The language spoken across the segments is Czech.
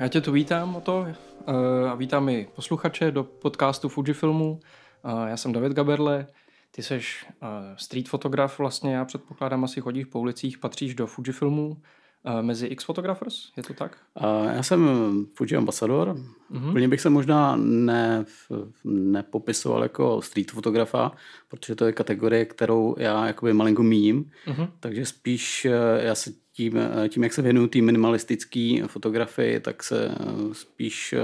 Já tě tu vítám o to eh, a vítám i posluchače do podcastu Fujifilmu. Eh, já jsem David Gaberle, ty jsi eh, street fotograf vlastně, já předpokládám, asi chodíš po ulicích, patříš do Fujifilmu. Eh, mezi X Photographers, je to tak? Eh, já jsem Fuji ambasador. Mm-hmm. Plně bych se možná ne, nepopisoval jako street fotografa, protože to je kategorie, kterou já jakoby malinko míním. Mm-hmm. Takže spíš eh, já se tím, tím jak se věnuju té minimalistické fotografii, tak se spíš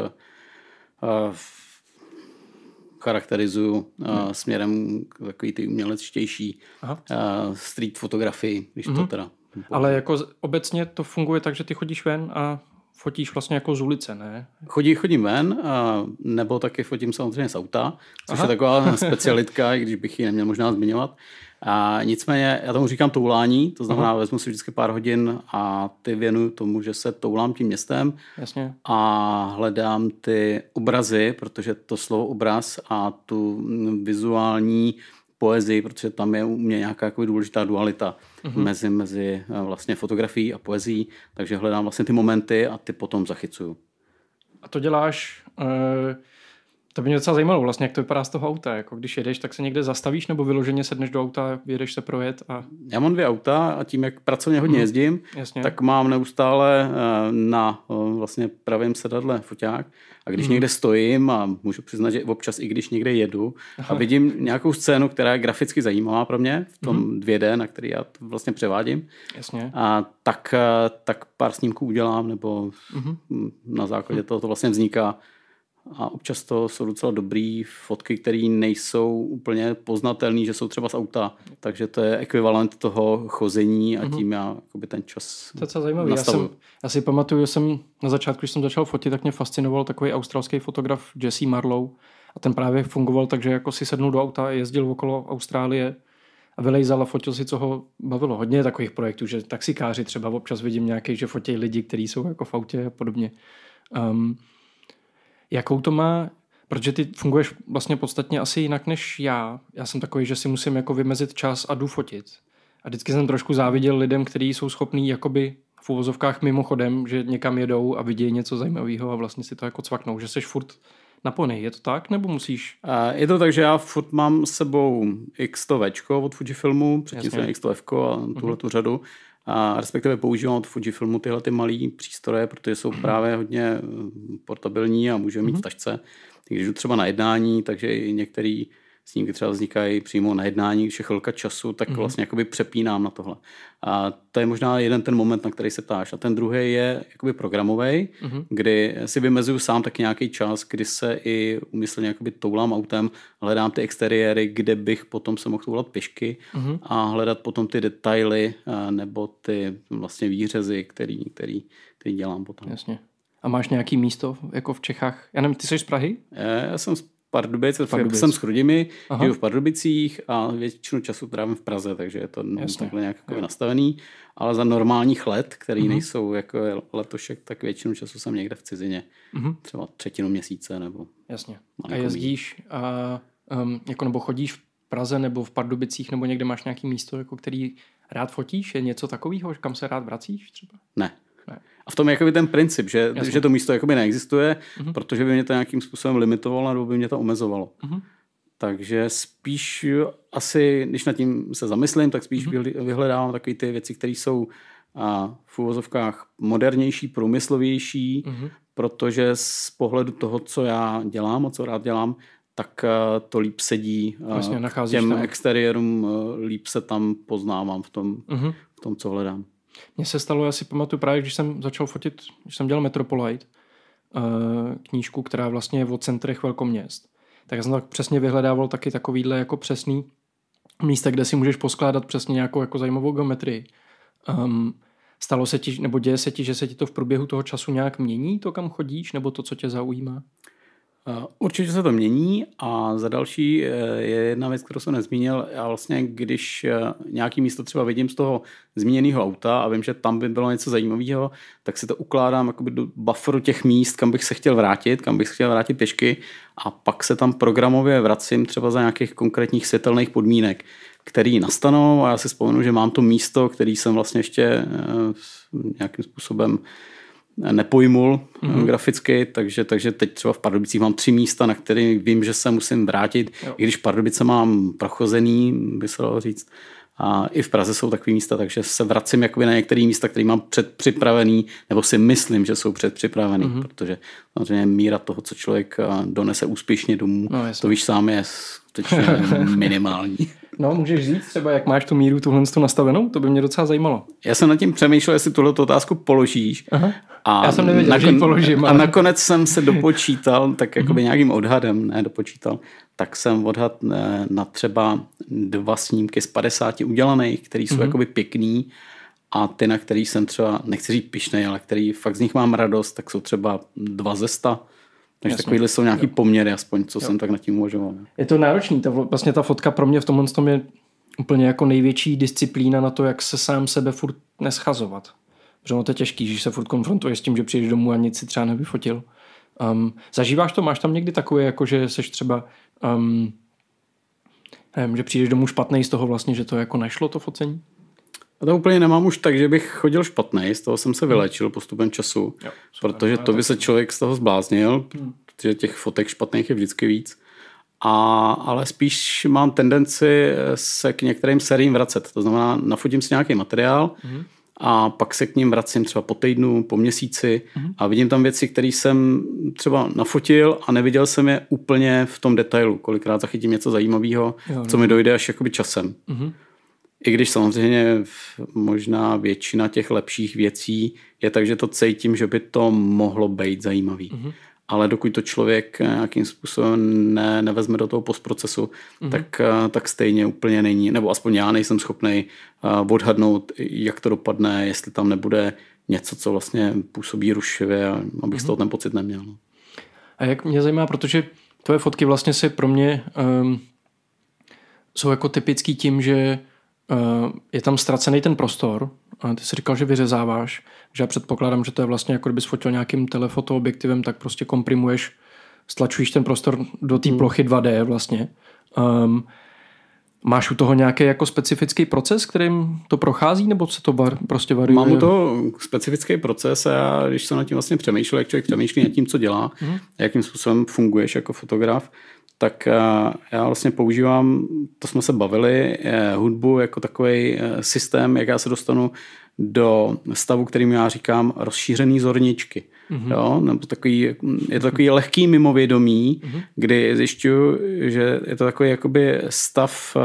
charakterizuju uh, hmm. směrem k takový ty umělečtější Aha. uh, street fotografii, když mm-hmm. to mhm. teda ale jako obecně to funguje tak, že ty chodíš ven a fotíš vlastně jako z ulice, ne? Chodí, chodím ven, a, nebo taky fotím samozřejmě z auta, což Aha. je taková specialitka, i když bych ji neměl možná zmiňovat. A nicméně, já tomu říkám toulání, to znamená, Aha. vezmu si vždycky pár hodin a ty věnuju tomu, že se toulám tím městem Jasně. a hledám ty obrazy, protože to slovo obraz a tu vizuální poezii, protože tam je u mě nějaká jako důležitá dualita mm-hmm. mezi, mezi eh, vlastně fotografií a poezí, takže hledám vlastně ty momenty a ty potom zachycuju. A to děláš... uh, to by mě docela zajímalo vlastně, jak to vypadá z toho auta. Jako když jedeš, tak se někde zastavíš nebo vyloženě sedneš do auta, jedeš se projet a... Já mám dvě auta a tím, jak pracovně hodně hmm. jezdím, Jasně. tak mám neustále eh, na eh, vlastně pravém sedadle foťák a když hmm. někde stojím a můžu přiznat, že občas i když někde jedu Aha. a vidím nějakou scénu, která je graficky zajímavá pro mě v tom hmm. 2D, na který já to vlastně převádím, Jasně. A tak, eh, tak pár snímků udělám nebo hmm. na základě mhm. toho to vlastně vzniká a občas to jsou docela dobrý fotky, které nejsou úplně poznatelné, že jsou třeba z auta, takže to je ekvivalent toho chození a mhm. tím já jakoby, ten čas To je zajímavé. Já, jsem, já si pamatuju, že jsem na začátku, když jsem začal fotit, tak mě fascinoval takový australský fotograf Jesse Marlow a ten právě fungoval takže jako si sednul do auta, jezdil okolo Austrálie a vylejzal a fotil si, co ho bavilo. Hodně takových projektů, že taxikáři třeba občas vidím nějaký, že fotí lidi, kteří jsou jako v autě a podobně. Um, jakou to má, protože ty funguješ vlastně podstatně asi jinak než já. Já jsem takový, že si musím jako vymezit čas a jdu fotit. A vždycky jsem trošku záviděl lidem, kteří jsou schopní jakoby v uvozovkách mimochodem, že někam jedou a vidějí něco zajímavého a vlastně si to jako cvaknou, že seš furt na pony. Je to tak, nebo musíš? Je to tak, že já furt mám s sebou X100 od Fujifilmu, předtím jsem X100 a tuhle mhm. tu řadu a respektive používám od Fujifilmu tyhle ty malé přístroje, protože jsou mhm. právě hodně eh, portabilní a můžeme mít v mhm. tašce. Když jdu třeba na jednání, takže i některý snímky třeba vznikají přímo na jednání, už chvilka času, tak mm-hmm. vlastně jakoby přepínám na tohle. A to je možná jeden ten moment, na který se ptáš. A ten druhý je jakoby programový, mm-hmm. kdy si vymezuju sám tak nějaký čas, kdy se i umyslně jakoby toulám autem, hledám ty exteriéry, kde bych potom se mohl toulat pěšky mm-hmm. a hledat potom ty detaily eh, nebo ty vlastně výřezy, který, který, který dělám potom. Jasně. A máš nějaký místo jako v Čechách? Já nevím, ty jsi z Prahy? Eh, já jsem z Pardubic, Pardubic. Jako jsem s rodiny, žiju v Pardubicích a většinu času trávím v Praze, takže je to no, takhle nějak jako nastavený. Ale za normálních let, který uh-huh. nejsou jako letošek, tak většinu času jsem někde v cizině. Uh-huh. Třeba třetinu měsíce nebo... Jasně. A jezdíš a, um, jako nebo chodíš v Praze nebo v Pardubicích nebo někde máš nějaký místo, jako který rád fotíš? Je něco takového, kam se rád vracíš třeba? Ne. A v tom je jakoby ten princip, že, že to místo jakoby neexistuje, uh-huh. protože by mě to nějakým způsobem limitovalo nebo by mě to omezovalo. Uh-huh. Takže spíš asi, když nad tím se zamyslím, tak spíš uh-huh. vyhledávám takové ty věci, které jsou a v úvozovkách modernější, průmyslovější, uh-huh. protože z pohledu toho, co já dělám a co rád dělám, tak eh, to líp sedí Vlastně, těm tam. exteriérům, eh, líp se tam poznávám v tom, uh-huh. v tom co hledám. Mně se stalo, já si pamatuju právě, když jsem začal fotit, když jsem dělal Metropolite, eh, knížku, která vlastně je o centrech velkoměst, tak jsem tak přesně vyhledával taky takovýhle jako přesný místa, kde si můžeš poskládat přesně nějakou jako zajímavou geometrii. Um, stalo se ti, nebo děje se ti, že se ti to v průběhu toho času nějak mění, to kam chodíš, nebo to, co tě zaujímá? Eh, určitě se to mění a za další eh, je jedna věc, kterou jsem nezmínil. Já vlastně, když eh, nějaký místo třeba vidím z toho zmíněného auta a vím, že tam by bylo něco zajímavého, tak si to ukládám jakoby do bufferu těch míst, kam bych se chtěl vrátit, kam bych se chtěl vrátit pěšky a pak se tam programově vracím třeba za nějakých konkrétních světelných podmínek, které nastanou a já si vzpomenu, že mám to místo, který jsem vlastně ještě nějakým způsobem nepojmul mm-hmm. graficky, takže, takže teď třeba v Pardubicích mám tři místa, na které vím, že se musím vrátit, jo. i když Pardubice mám prochozený, by se dalo říct. A i v Praze jsou takové místa, takže se vracím jakoby na některé místa, které mám předpřipravený, nebo si myslím, že jsou předpřipravený, mm-hmm. protože samozřejmě míra toho, co člověk eh, donese úspěšně domů, no, to víš sám, je minimální. No, můžeš říct třeba, jak máš tu míru tuhle nastavenou? To by mě docela zajímalo. Já jsem nad tím přemýšlel, jestli tuhle otázku položíš. Aha. A Já jsem nevěděl, nakon... že položím. Ale... A nakonec jsem se dopočítal, tak mhm. jakoby nějakým odhadem, ne dopočítal, tak jsem odhad eh, na třeba dva snímky z 50 udělaných, které jsou jako mhm. by jakoby pěkný a ty, na který jsem třeba, nechci říct pišnej, ale který fakt z nich mám radost, tak jsou třeba dva ze 100. Takže Jasně. takovýhle jsou nějaký poměry, aspoň co jo. jsem tak nad tím uvažoval. Je to náročný, ta, vlastně ta fotka pro mě v tomhle tom je úplně jako největší disciplína na to, jak se sám sebe furt neschazovat. Protože ono to je těžký, že se furt konfrontuješ s tím, že přijdeš domů a nic si třeba nevyfotil. Um, zažíváš to, máš tam někdy takové, jako že seš třeba um, nevím, že přijdeš domů špatný z toho vlastně, že to jako nešlo to focení? Já to úplně nemám už tak, že bych chodil špatný, z toho jsem se hmm. vylečil postupem času, jo, protože no, to by se člověk z toho zbláznil, hmm. protože těch fotek špatných je vždycky víc. A, ale spíš mám tendenci eh, se k některým seriím vracet. To znamená, nafotím si nějaký materiál hmm. a pak se k ním vracím třeba po týdnu, po měsíci hmm. a vidím tam věci, které jsem třeba nafotil a neviděl jsem je úplně v tom detailu. Kolikrát zachytím něco zajímavého, jo, co mi no. dojde až jakoby časem. Hmm. I když samozřejmě možná většina těch lepších věcí je tak, že to cítím, že by to mohlo být zajímavý. Mm-hmm. Ale dokud to člověk eh, nějakým způsobem ne, nevezme do toho postprocesu, mm-hmm. tak, eh, tak stejně úplně není, nebo aspoň já nejsem schopný eh, odhadnout, jak to dopadne, jestli tam nebude něco, co vlastně působí rušivě, abych mm-hmm. z toho mhm. ten pocit neměl. No. A jak mě zajímá, protože tvoje fotky vlastně se pro mě um, jsou jako typický tím, že Eh, je tam ztracený ten prostor. Ty jsi říkal, že vyřezáváš, že já předpokládám, že to je vlastně jako kdybys fotil nějakým telefoto objektivem, tak prostě komprimuješ, stlačuješ ten prostor do té hmm. plochy 2D vlastně. Um, Máš u toho nějaký jako specifický proces, kterým to prochází, nebo se to var, prostě variuje? Mám u toho specifický proces a já, když se nad tím vlastně přemýšlel, jak člověk přemýšlí nad tím, co dělá, mm. Mm-hmm. jakým způsobem funguješ jako fotograf, tak eh, já vlastně používám, to jsme se bavili, eh, hudbu jako takový eh, systém, jak já se dostanu do stavu, kterým já říkám rozšířený zorničky. Mm-hmm. Jo? Nebo takový, je to takový lehký mimovědomí, mm-hmm. kdy zjišťuju, že je to takový jakoby stav,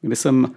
kdy jsem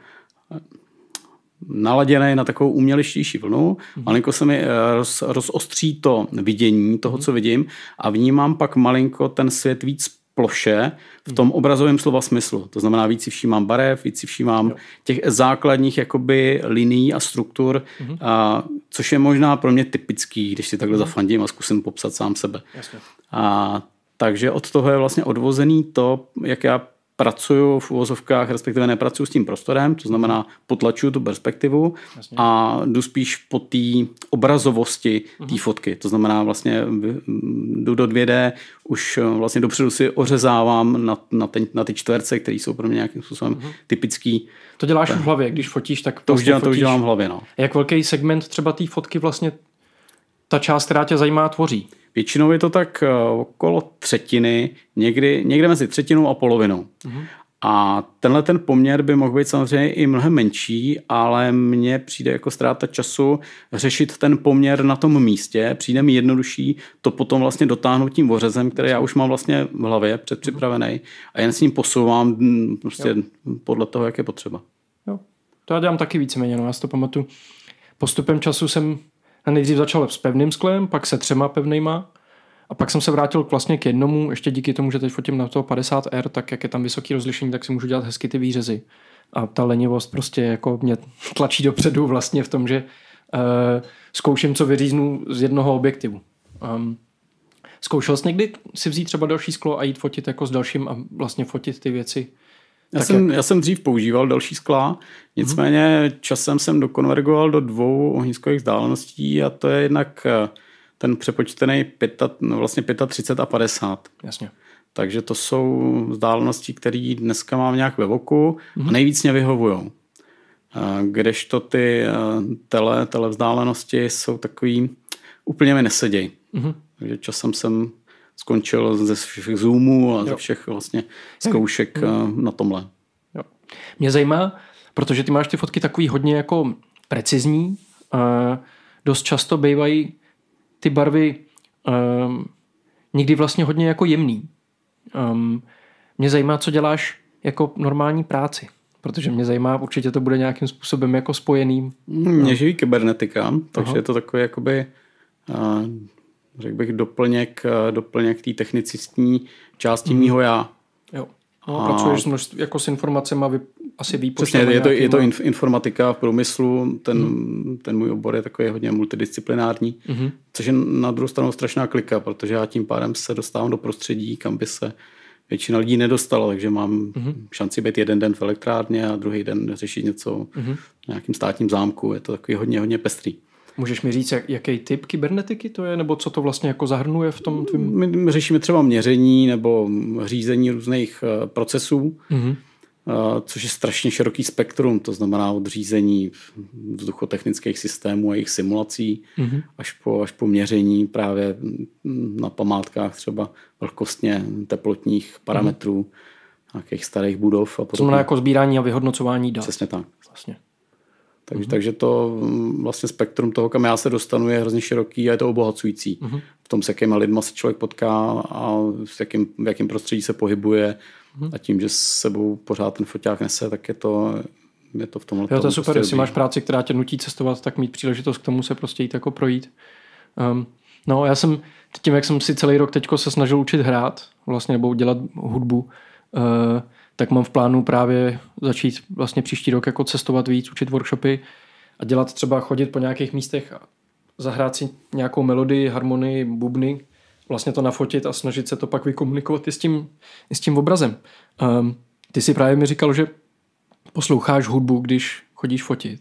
naladěný na takovou umělištější vlnu, mm-hmm. malinko se mi roz, rozostří to vidění toho, mhm. co vidím a vnímám pak malinko ten svět víc ploše v tom hmm. obrazovém slova smyslu. To znamená, víc si všímám barev, víc si všímám jo. těch základních jakoby linií a struktur, mm-hmm. a, což je možná pro mě typický, když si takhle mm-hmm. zafandím a zkusím popsat sám sebe. Jasně. A, takže od toho je vlastně odvozený to, jak já pracuju v uvozovkách, respektive nepracuju s tím prostorem, to znamená potlačuju tu perspektivu Jasně. a jdu spíš po té obrazovosti té mhm. fotky. To znamená vlastně mm, jdu do 2D, už eh, vlastně dopředu si ořezávám na, na, ten, na ty čtverce, které jsou pro mě nějakým způsobem uh-huh. typický. To děláš v hlavě, když fotíš, tak to vlastně už prostě dělám, fotíš. to už dělám v hlavě, no. Jak velký segment třeba té fotky vlastně ta část, která tě zajímá, tvoří? Většinou je to tak eh, okolo třetiny, někdy, někde mezi třetinou a polovinou. Mm-hmm. A tenhle ten poměr by mohl být samozřejmě i mnohem menší, ale mně přijde jako ztráta času řešit ten poměr na tom místě. Přijde mi jednodušší to potom vlastně dotáhnout tím ořezem, který já už mám vlastně v hlavě předpřipravený mhm. a jen s ním posouvám mm, prostě jo. podle toho, jak je potřeba. Jo. To já dělám taky víceméně, no já si to pamatuju. Postupem času jsem nejdřív začal s pevným sklem, pak se třema pevnýma a pak jsem se vrátil vlastně k jednomu, ještě díky tomu, že teď fotím na to 50R, tak jak je tam vysoký rozlišení, tak si můžu dělat hezky ty výřezy. A ta lenivost prostě jako mě tlačí dopředu vlastně v tom, že uh, zkouším, co vyříznu z jednoho objektivu. Um, zkoušel jsi někdy si vzít třeba další sklo a jít fotit jako s dalším a vlastně fotit ty věci já jsem, jak... já jsem dřív používal další skla, nicméně mm-hmm. časem jsem dokonvergoval do dvou ohniskových vzdáleností a to je jednak eh, ten přepočtený 5, no vlastně 35 a 50. Jasně. Takže to jsou vzdálenosti, které dneska mám nějak ve voku mm-hmm. a mhm. nejvíc mě vyhovují. Eh, kdežto ty eh, tele, tele vzdálenosti jsou takový, úplně mi nesedějí. Mm-hmm. Takže časem jsem skončil ze všech Zoomů a jo. ze všech vlastně hm. zkoušek jo. Hm. Eh, na tomhle. Jo. Mě zajímá, protože ty máš ty fotky takový hodně jako precizní, uh, dost často bývají ty barvy um, někdy vlastně hodně jako jemný. Um, mě zajímá, co děláš jako normální práci, protože mě zajímá, určitě to bude nějakým způsobem jako spojeným. Mě no. živí kybernetika, takže Aha. je to takový jakoby uh, řekl bych, doplněk, eh, doplněk té technicistní části mm. mýho já. Jo. A, a pracuješ s množství, jako s informacemi, vy, asi výpočtem. Přesně, je to, je to inf- informatika v průmyslu, ten, mm. ten můj obor je takový hodně multidisciplinární, hmm. což je na druhou stranu strašná klika, protože já tím pádem se dostávám do prostředí, kam by se většina lidí nedostala, takže mám hmm. šanci být jeden den v elektrárně a druhý den řešit něco hmm. v nějakým státním zámku, je to takový hodně, hodně pestrý. Můžeš mi říct, jak, jaký typ kybernetiky to je, nebo co to vlastně jako zahrnuje v tom tvým? My, my řešíme třeba měření nebo řízení různých uh, procesů, mm-hmm. Uh, což je strašně široký spektrum, to znamená od řízení vzduchotechnických systémů a jejich simulací mm-hmm. až, po, až po měření právě mm, na památkách třeba vlhkostně teplotních parametrů mm-hmm. nějakých starých budov. A podobně. to znamená jako sbírání a vyhodnocování dat. Přesně tak. Vlastně. Takže, mm-hmm. takže to mm, vlastně spektrum toho, kam já se dostanu, je hrozně široký a je to obohacující. Mm-hmm. V tom, s jakýma lidma se člověk potká a s jakým, v jakém prostředí se pohybuje mm-hmm. a tím, že s sebou pořád ten foťák nese, tak je to je to v tomhle. Jo, to je super, prostě jestli máš práci, která tě nutí cestovat, tak mít příležitost k tomu se prostě jít jako projít. Um, no, já jsem tím, jak jsem si celý rok teďko se snažil učit hrát, vlastně, nebo dělat hudbu, uh, tak mám v plánu právě začít vlastně příští rok jako cestovat víc, učit workshopy a dělat třeba chodit po nějakých místech a zahrát si nějakou melodii, harmonii, bubny, vlastně to nafotit a snažit se to pak vykomunikovat i s tím, i s tím obrazem. Um, ty si právě mi říkal, že posloucháš hudbu, když chodíš fotit.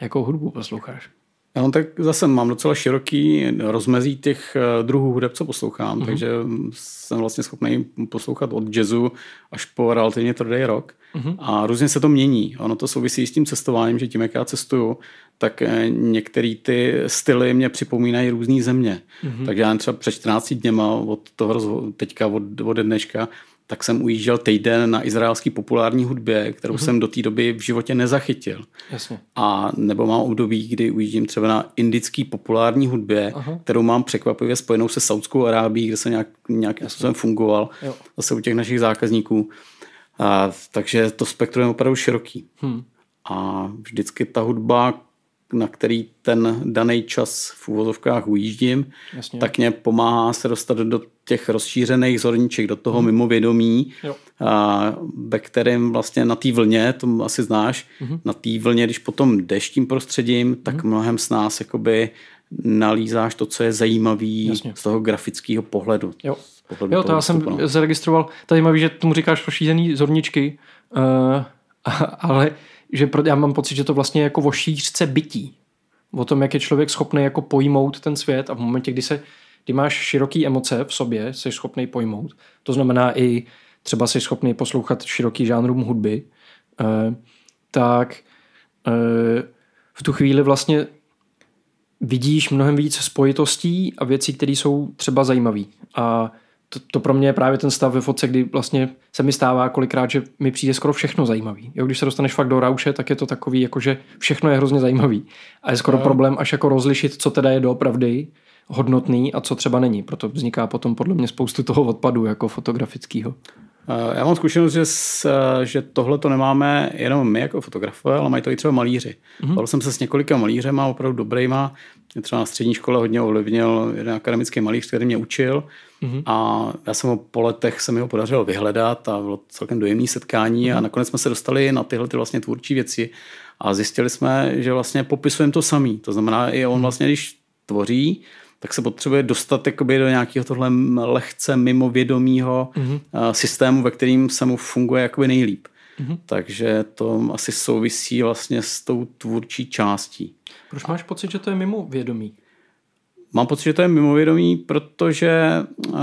Jakou hudbu posloucháš? No, tak zase mám docela široký rozmezí těch eh, druhů hudeb, co poslouchám, mm-hmm. takže jsem vlastně schopný poslouchat od jazzu až po relativně tvrdý rok, Mm-hmm. A různě se to mění. Ono to souvisí s tím cestováním, že tím, jak já cestuju, tak eh, některé ty styly mě připomínají různé země. Mm-hmm. Takže já třeba před 14 dněma od toho rozho- teďka od, od dneška tak jsem ujížděl týden na izraelský populární hudbě, kterou mm-hmm. jsem do té doby v životě nezachytil. Jasně. A nebo mám období, kdy ujíždím třeba na indický populární hudbě, Aha. kterou mám překvapivě spojenou se Saudskou Arábií, kde jsem nějak, nějakým způsobem fungoval, jo. zase u těch našich zákazníků. A, takže to spektrum je opravdu široký. Hmm. A vždycky ta hudba na který ten daný čas v úvozovkách ujíždím, Jasně. tak mě pomáhá se dostat do těch rozšířených zorniček, do toho hmm. mimovědomí, jo. A, ve kterém vlastně na té vlně, to asi znáš, hmm. na té vlně, když potom jdeš tím prostředím, tak hmm. mnohem s nás jakoby nalízáš to, co je zajímavý Jasně. z toho grafického pohledu. Jo. Z pohledu jo, to já jsem no. zaregistroval, tady má, že tomu říkáš rozšířený zorničky, uh, eh, ale že pro, já mám pocit, že to vlastně je jako o šířce bytí. O tom, jak je člověk schopný jako pojmout ten svět a v momentě, kdy se kdy máš široké emoce v sobě, jsi schopný pojmout. To znamená i třeba jsi schopný poslouchat široký žánrům hudby, eh, tak eh, v tu chvíli vlastně vidíš mnohem víc spojitostí a věcí, které jsou třeba zajímavé. A to, to pro mě je právě ten stav ve fotce, kdy vlastně se mi stává kolikrát, že mi přijde skoro všechno zajímavý. Jo, když se dostaneš fakt do rauše, tak je to takový, jako že všechno je hrozně zajímavý. A je skoro no. problém až jako rozlišit, co teda je doopravdy hodnotný a co třeba není. Proto vzniká potom podle mě spoustu toho odpadu jako fotografického. Eh, já mám zkušenost, že, eh, že tohle to nemáme jenom my jako fotografové, ale mají to i třeba malíři. Mm-hmm. Bavil jsem se s několika malířema, opravdu dobrýma. Mě třeba na střední škole hodně ovlivnil jeden akademický malíř, který mě učil. Mm-hmm. A já jsem ho po letech se mi ho podařilo vyhledat a bylo celkem dojemné setkání mm-hmm. a mhm. nakonec jsme se dostali na tyhle ty vlastně tvůrčí věci a zjistili jsme, že vlastně popisujeme to samý. To znamená, i on mhm. vlastně, když tvoří, tak se potřebuje dostat jakoby do nějakého tohle lehce mimovědomího mm-hmm. Eh, systému, ve kterým se mu funguje jakoby nejlíp. Mm-hmm. Takže to asi souvisí vlastně s tou tvůrčí částí. Proč máš pocit, že to je mimo vědomí? Mám pocit, že to je mimovědomí, protože eh,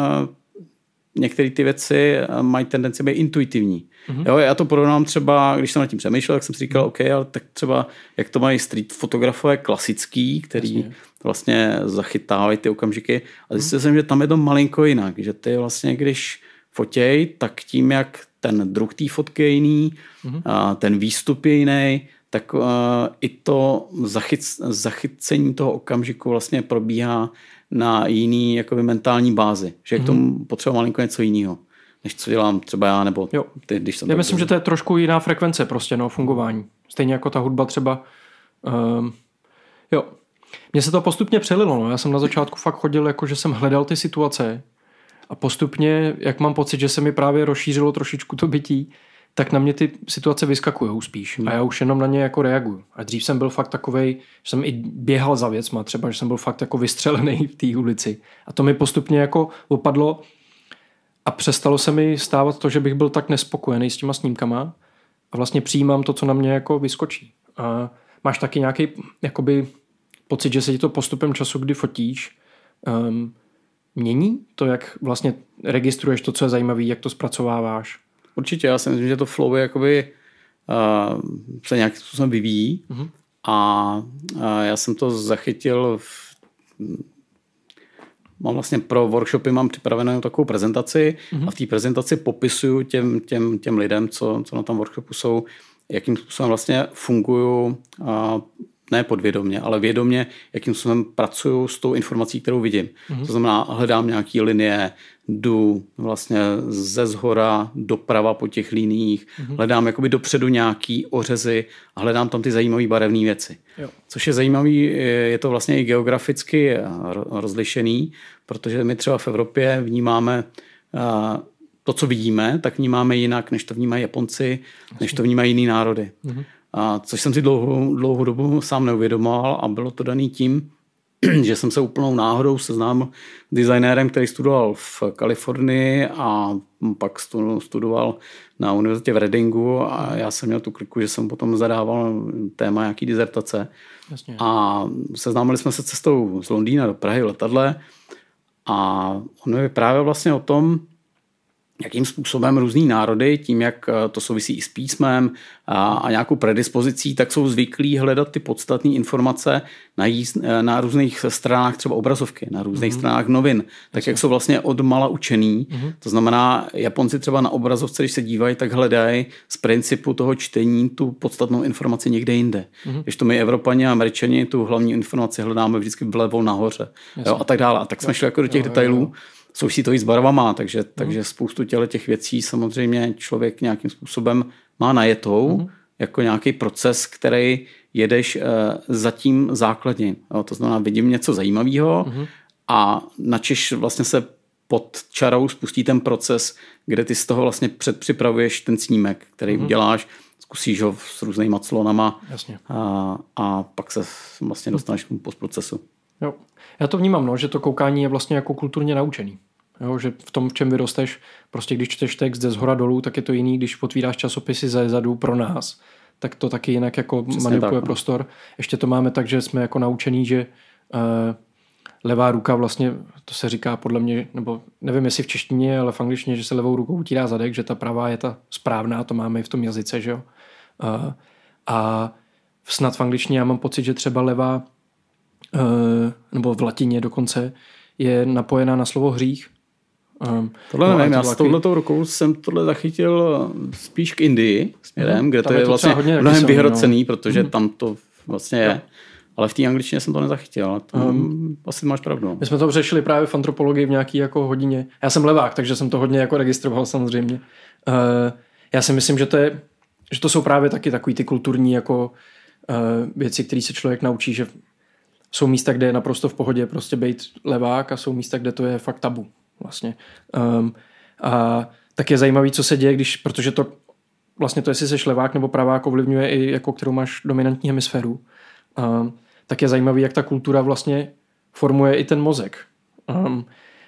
některé ty věci eh, mají tendenci být intuitivní. Mm-hmm. Jo, já to porovnám třeba, když jsem nad tím přemýšlel, tak jsem si říkal, mhm. OK, ale tak třeba jak to mají street fotografové klasický, který Jasně. vlastně zachytávají ty okamžiky. A mhm. zjistil mm-hmm. jsem, že tam je to malinko jinak, že ty vlastně, když fotěj, tak tím, jak ten druh té fotky je jiný, mm-hmm. a ten výstup je jiný, tak uh, i to zachyc, zachycení toho okamžiku vlastně probíhá na jiný jakoby mentální bázi, že je k mhm. tomu potřeba malinko něco jiného než co dělám třeba já, nebo jo. ty, když jsem... Já myslím, byl... že to je trošku jiná frekvence prostě, no, fungování. Stejně jako ta hudba třeba... Um, jo. Mně se to postupně přelilo, no. Já jsem na začátku fakt chodil, jako že jsem hledal ty situace a postupně, jak mám pocit, že se mi právě rozšířilo trošičku to bytí, tak na mě ty situace vyskakují spíš hmm. a já už jenom na ně jako reaguju. A dřív jsem byl fakt takovej, že jsem i běhal za věcma, třeba, že jsem byl fakt jako vystřelený v té ulici. A to mi postupně jako opadlo a přestalo se mi stávat to, že bych byl tak nespokojený s těma snímkama a vlastně přijímám to, co na mě jako vyskočí. A máš taky nějaký jakoby pocit, že se ti to postupem času, kdy fotíš, um, mění to, jak vlastně registruješ to, co je zajímavé, jak to zpracováváš? Určitě, já si myslím, že to flow je jakoby, uh, se nějakým způsobem vyvíjí mm-hmm. a uh, já jsem to zachytil v mám vlastně pro workshopy mám připravenou takovou prezentaci mm-hmm. a v té prezentaci popisuju těm, těm, těm lidem, co, co na tom workshopu jsou, jakým způsobem vlastně fungují eh, ne podvědomě, ale vědomě, jakým způsobem pracuju s tou informací, kterou vidím. Mm-hmm. To znamená, hledám nějaké linie, jdu vlastně ze zhora doprava po těch liních, mm-hmm. hledám jakoby dopředu nějaký ořezy a hledám tam ty zajímavé barevné věci. Jo. Což je zajímavé, je to vlastně i geograficky rozlišený, protože my třeba v Evropě vnímáme to, co vidíme, tak vnímáme jinak, než to vnímají Japonci, než to vnímají jiný národy. Mm-hmm a což jsem si dlouhou, dlouhou dobu sám neuvědomoval a bylo to daný tím, že jsem se úplnou náhodou seznámil designérem, který studoval v Kalifornii a pak studoval na univerzitě v Redingu a já jsem měl tu kliku, že jsem potom zadával téma nějaký dizertace. Jasně. A seznámili jsme se cestou z Londýna do Prahy v letadle a on mi vyprávěl vlastně o tom, jakým způsobem různý národy, tím jak eh, to souvisí i s písmem a, a nějakou predispozicí, tak jsou zvyklí hledat ty podstatné informace na, jíz, eh, na různých stranách třeba obrazovky, na různých mm-hmm. stranách novin, tak jak jsou vlastně od mala učený. Mm-hmm. To znamená, Japonci třeba na obrazovce, když se dívají, tak hledají z principu toho čtení tu podstatnou informaci někde jinde. Mm-hmm. Když to my Evropani a Američani tu hlavní informaci hledáme vždycky vlevo nahoře jo, a tak dále. A tak jsme jo, šli jako do těch jo, detailů. Jo, jo souvisí to i s barvama, takže, mm. takže spoustu těle těch věcí samozřejmě člověk nějakým způsobem má najetou, mm. jako nějaký proces, který jedeš eh, za tím Jo, To znamená, vidím něco zajímavého mm. a načež vlastně se pod čarou spustí ten proces, kde ty z toho vlastně předpřipravuješ ten snímek, který mm. uděláš, zkusíš ho s různýma clonama Jasně. A, a pak se vlastně dostaneš k tomu postprocesu. Jo. Já to vnímám, no, že to koukání je vlastně jako kulturně naučený. Jo, že v tom, v čem vyrosteš, prostě když čteš text ze zhora dolů, tak je to jiný, když potvíráš časopisy ze zadu pro nás, tak to taky jinak jako Přesně manipuluje tak, no. prostor. Ještě to máme tak, že jsme jako naučený, že uh, levá ruka vlastně, to se říká podle mě, nebo nevím jestli v češtině, ale v angličtině, že se levou rukou utírá zadek, že ta pravá je ta správná, to máme i v tom jazyce, že jo. Uh, a snad v angličtině já mám pocit, že třeba levá Eh, nebo v latině dokonce, je napojená na slovo hřích. Ehm, tohle no nevím, já s touhletou rukou jsem tohle zachytil eh, spíš k Indii směrem, no, kde to je, je to vlastně hodně mnohem vyhrocený, no. protože mm. tam to vlastně je. Ale v té angličtině jsem to nezachytil. Tam mm-hmm. asi máš pravdu. No. My jsme to řešili právě v antropologii v nějaký jako hodině. Já jsem levák, takže jsem to hodně jako registroval samozřejmě. Uh, já si myslím, že to, je, že to jsou právě taky takový ty kulturní jako uh, věci, které se člověk naučí, že jsou místa, kde je naprosto v pohodě prostě být levák a jsou místa, kde to je fakt tabu vlastně. Um, a tak je zajímavý, co se děje, když, protože to vlastně to, jestli jsi levák nebo pravák, ovlivňuje i jako kterou máš dominantní hemisféru, um, tak je zajímavý, jak ta kultura vlastně formuje i ten mozek. Um,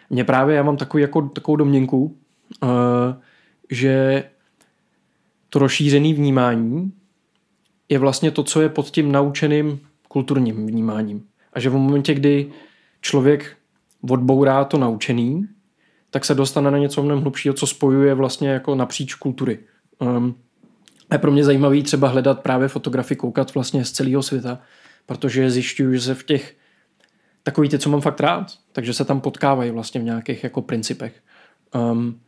mě právě, já mám takový, jako, takovou domněnku, uh, že to rozšířené vnímání je vlastně to, co je pod tím naučeným kulturním vnímáním. A že v momentě, kdy člověk odbourá to naučený, tak se dostane na něco mnohem hlubšího, co spojuje vlastně jako napříč kultury. Um, ehm, a je pro mě zajímavý třeba hledat právě fotografii, koukat vlastně z celého světa, protože zjišťuju, že se v těch takový ty, co mám fakt rád, takže se tam potkávají vlastně v nějakých jako principech. Um,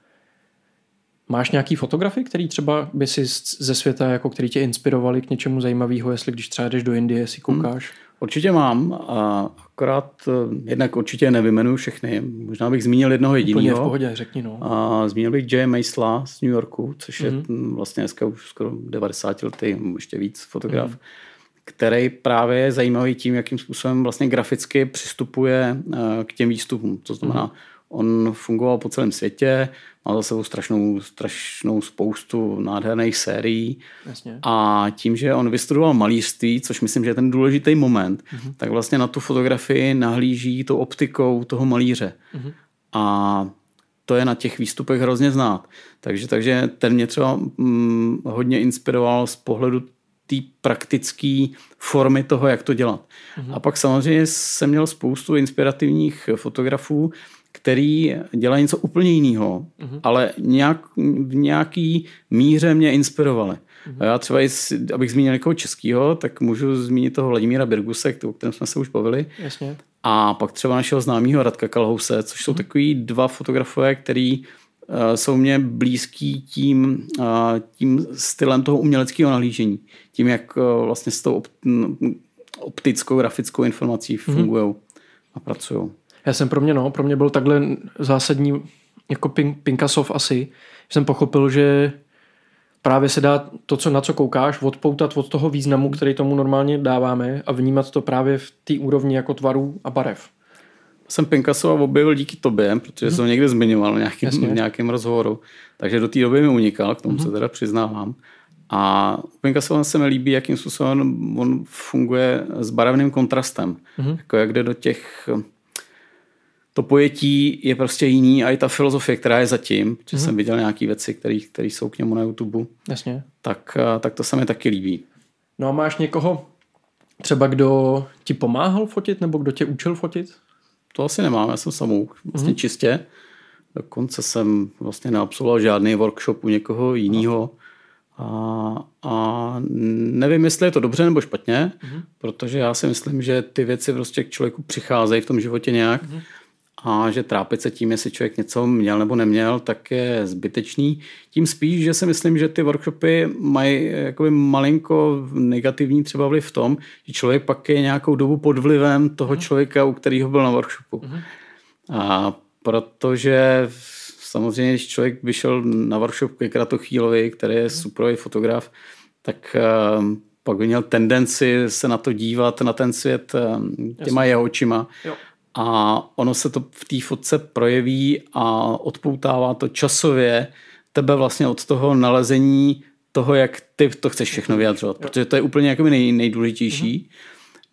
Máš nějaký fotografy, který třeba by si ze světa, jako který tě inspirovali k něčemu zajímavého, jestli když třeba jdeš do Indie, si hmm. koukáš? Hmm, určitě mám, a akorát eh, jednak určitě nevymenuju všechny. Možná bych zmínil jednoho jediného. Úplně v pohodě, řekni no. A zmínil bych Jay Maisla z New Yorku, což je hmm. vlastně dneska už skoro 90 letý, ještě víc fotograf. Hmm který právě je zajímavý tím, jakým způsobem vlastně graficky přistupuje eh, k těm výstupům. To znamená, mm On fungoval po celém světě, má za sebou strašnou, strašnou spoustu nádherných sérií. Jasně. A tím, že on vystudoval malířství, což myslím, že je ten důležitý moment, mm-hmm. tak vlastně na tu fotografii nahlíží tou optikou toho malíře. Mm-hmm. A to je na těch výstupech hrozně znát. Takže, takže ten mě třeba mm, hodně inspiroval z pohledu té praktické formy toho, jak to dělat. Mm-hmm. A pak samozřejmě jsem měl spoustu inspirativních fotografů, který dělají něco úplně jiného, mm-hmm. ale nějak, v nějaký míře mě inspirovali. Mm-hmm. Já třeba, abych zmínil někoho českého, tak můžu zmínit toho Vladimíra Birguse, o kterém jsme se už bavili. Jasně. A pak třeba našeho známého Radka Kalhouse, což jsou mm-hmm. takový dva fotografové, který uh, jsou mě blízký tím, uh, tím stylem toho uměleckého nahlížení. Tím, jak uh, vlastně s tou optickou, grafickou informací mm-hmm. a pracují. Já jsem pro mě, no, pro mě byl takhle zásadní jako pin, Pinkasov asi, jsem pochopil, že právě se dá to, co, na co koukáš, odpoutat od toho významu, který tomu normálně dáváme a vnímat to právě v té úrovni jako tvarů a barev. Jsem Pinkasova objevil díky tobě, protože hmm. jsem někde zmiňoval v nějakém, v nějakém rozhovoru, takže do té doby mi unikal, k tomu hmm. se mhm. teda přiznávám. A Pinkasova se mi líbí, jakým způsobem on funguje s barevným kontrastem. Hmm. Jako jak jde do těch to pojetí je prostě jiný a i ta filozofie, která je zatím, že mm-hmm. jsem viděl nějaké věci, které jsou k němu na YouTube, Jasně. Tak, eh, tak to se mi taky líbí. No a máš někoho třeba, kdo ti pomáhal fotit nebo kdo tě učil fotit? To asi nemám, já jsem samouk, vlastně mm-hmm. čistě. Dokonce jsem vlastně neabsolvoval žádný workshop u někoho jiného. A, a nevím, jestli je to dobře nebo špatně, mm-hmm. protože já si myslím, že ty věci prostě k člověku přicházejí v tom životě nějak. Mm-hmm a že trápit se tím, jestli člověk něco měl nebo neměl, tak je zbytečný. Tím spíš, že si myslím, že ty workshopy mají jakoby malinko negativní třeba vliv v tom, že člověk pak je nějakou dobu pod vlivem toho mhm. člověka, u kterého byl na workshopu. Mhm. A protože samozřejmě, když člověk by šel na workshop ke Kratochýlovi, který je mhm. superový fotograf, tak ehm, pak by měl tendenci se na to dívat, na ten svět ehm, těma Jasně. jeho očima. Jo a ono se to v té fotce projeví a odpoutává to časově tebe vlastně od toho nalezení toho, jak ty to chceš všechno vyjadřovat, protože to je úplně jako nej, nejdůležitější. Mhm.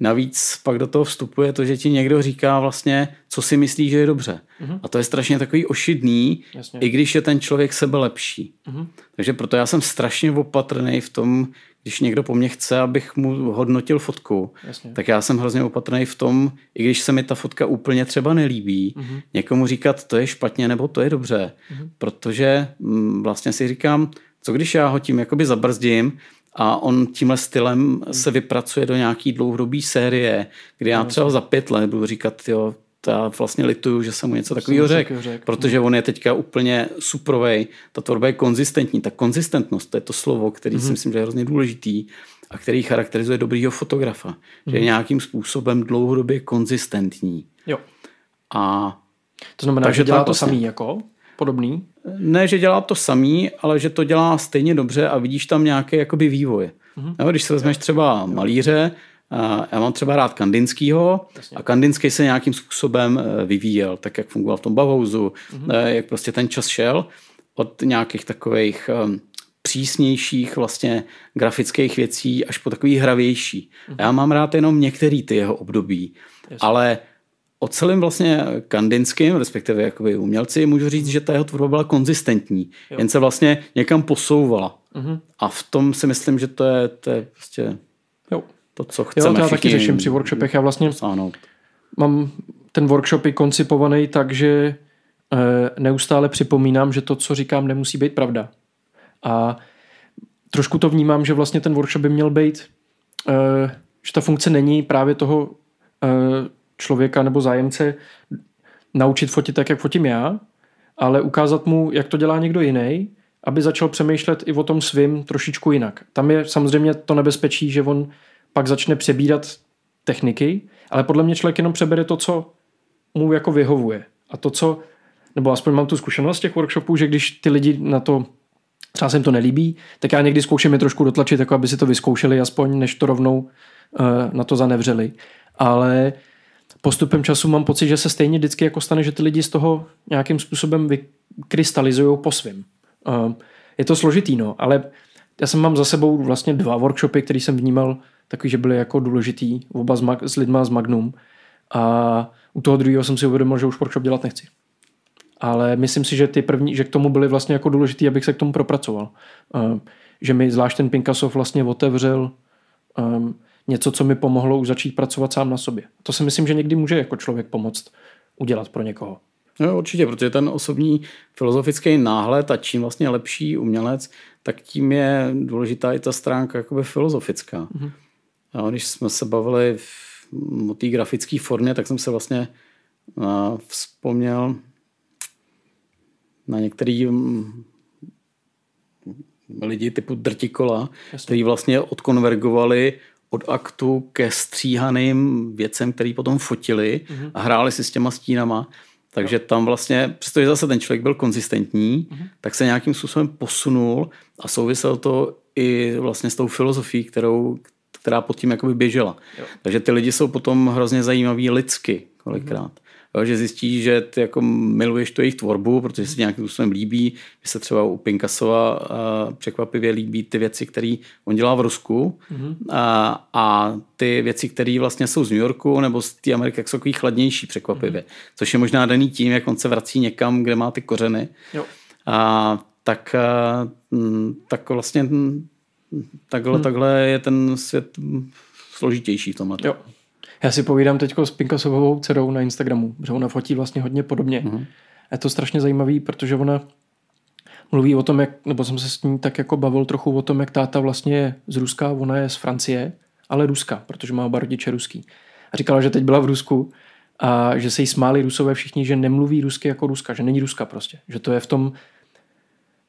Navíc pak do toho vstupuje to, že ti někdo říká vlastně, co si myslí, že je dobře. Uh-huh. A to je strašně takový ošidný, Jasně. i když je ten člověk sebe lepší. Uh-huh. Mhm. Takže proto já jsem strašně opatrný v tom, když někdo po mně chce, abych mu hodnotil fotku, Jasně. tak já jsem hrozně opatrný v tom, i když se mi ta fotka úplně třeba nelíbí, mm-hmm. někomu říkat, to je špatně nebo to je dobře. Mm-hmm. Protože m, mm, vlastně si říkám, co když já ho tím jakoby zabrzdím a on tímhle stylem mm-hmm. se vypracuje do nějaký dlouhodobé série, kdy já třeba za pět let budu říkat, jo, já vlastně lituju, že jsem mu něco takového řekl, řek, protože on je teďka úplně suprovej, ta tvorba je konzistentní, ta konzistentnost, to je to slovo, který mm-hmm. si mhm. myslím, že je hrozně důležitý a který charakterizuje dobrýho fotografa, mm-hmm. že je mhm. nějakým způsobem dlouhodobě konzistentní. Jo. A to znamená, takže že dělá to vlastně, samý jako? Podobný? Ne, že dělá to samý, ale že to dělá stejně dobře a vidíš tam nějaké jakoby vývoje. Mm-hmm. No, když se vezmeš třeba malíře, Eh, já mám třeba rád Kandinskýho Jasně. a Kandinský se nějakým způsobem eh, vyvíjel, tak jak fungoval v tom Bavouzu, mm-hmm. Eh, jak prostě ten čas šel od nějakých takových ehm, přísnějších vlastně grafických věcí až po takový hravější. Mm-hmm. Já mám rád jenom některý ty jeho období, Jasně. ale o celém vlastně kandinským, respektive jakoby umělci, můžu říct, že ta jeho tvorba byla konzistentní, jo. jen se vlastně někam posouvala. Mm-hmm. A v tom si myslím, že to je, to je prostě to, co chceme jo, to já taky všichni... řeším při workshopech. Já vlastně ano. mám ten workshop i koncipovaný tak, že eh, neustále připomínám, že to, co říkám, nemusí být pravda. A trošku to vnímám, že vlastně ten workshop by měl být, eh, že ta funkce není právě toho eh, člověka nebo zájemce naučit fotit tak, jak fotím já, ale ukázat mu, jak to dělá někdo jiný, aby začal přemýšlet i o tom svým trošičku jinak. Tam je samozřejmě to nebezpečí, že on pak začne přebírat techniky, ale podle mě člověk jenom přebere to, co mu jako vyhovuje. A to, co, nebo aspoň mám tu zkušenost z těch workshopů, že když ty lidi na to třeba se jim to nelíbí, tak já někdy zkouším je trošku dotlačit, jako aby si to vyzkoušeli aspoň, než to rovnou uh, na to zanevřeli. Ale postupem času mám pocit, že se stejně vždycky jako stane, že ty lidi z toho nějakým způsobem vykrystalizují po svým. Uh, je to složitý, no, ale já jsem mám za sebou vlastně dva workshopy, které jsem vnímal takový, že byly jako důležitý, oba s, mag, s lidma z Magnum. A u toho druhého jsem si uvědomil, že už workshop dělat nechci. Ale myslím si, že ty první, že k tomu byly vlastně jako důležitý, abych se k tomu propracoval. Um, že mi zvlášť ten Pinkasov vlastně otevřel um, něco, co mi pomohlo už začít pracovat sám na sobě. To si myslím, že někdy může jako člověk pomoct udělat pro někoho. No určitě, protože ten osobní filozofický náhled a čím vlastně lepší umělec, tak tím je důležitá i ta stránka jakoby filozofická. Mm-hmm. A když jsme se bavili v, o té grafické formě, tak jsem se vlastně a, vzpomněl na některý mm, lidi typu drtikola, Jasně. který vlastně odkonvergovali od aktu ke stříhaným věcem, který potom fotili mm-hmm. a hráli si s těma stínama. Takže no. tam vlastně, přestože zase ten člověk byl konzistentní, uh-huh. tak se nějakým způsobem posunul a souvisel to i vlastně s tou filozofií, kterou, která pod tím jakoby běžela. Jo. Takže ty lidi jsou potom hrozně zajímaví lidsky kolikrát. Uh-huh že zjistí, že ty jako miluješ tu jejich tvorbu, protože se nějakým způsobem líbí. Mně se třeba u Pinkasova eh, překvapivě líbí ty věci, které on dělá v Rusku mm-hmm. a, a ty věci, které vlastně jsou z New Yorku nebo z té Ameriky, jsou takový chladnější překvapivě, mm-hmm. což je možná daný tím, jak on se vrací někam, kde má ty kořeny. Jo. A, tak, eh, tak vlastně takhle, hmm. takhle je ten svět složitější v tomhle. Jo. Já si povídám teď s Pinkasovou dcerou na Instagramu, že ona fotí vlastně hodně podobně. Mm-hmm. je to strašně zajímavý, protože ona mluví o tom, jak, nebo jsem se s ní tak jako bavil trochu o tom, jak táta vlastně je z Ruska, ona je z Francie, ale Ruska, protože má oba rodiče ruský. A říkala, že teď byla v Rusku a že se jí smáli rusové všichni, že nemluví rusky jako ruska, že není ruska prostě, že to je v tom,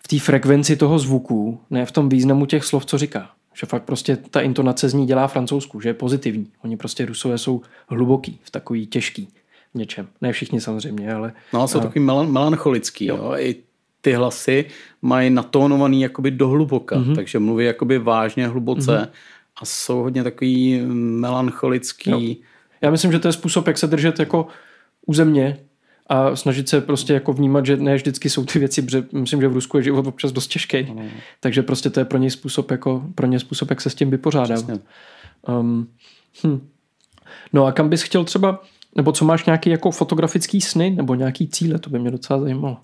v té frekvenci toho zvuku, ne v tom významu těch slov, co říká. Že fakt prostě ta intonace z ní dělá francouzsku, že je pozitivní. Oni prostě rusové jsou hluboký, v takový těžký v něčem. Ne všichni samozřejmě, ale... No ale jsou a... takový melan- melancholický, jo. jo. I ty hlasy mají natónovaný jakoby dohluboka, mm-hmm. takže mluví jakoby vážně hluboce mm-hmm. a jsou hodně takový melancholický. Jo. Já myslím, že to je způsob, jak se držet jako u země, a snažit se prostě jako vnímat, že ne vždycky jsou ty věci, protože myslím, že v Rusku je život občas dost těžký. Mm. Takže prostě to je pro něj způsob, jako, pro něj způsob jak se s tím vypořádat. Um, hm. No a kam bys chtěl třeba, nebo co máš nějaký jako fotografický sny, nebo nějaký cíle, to by mě docela zajímalo.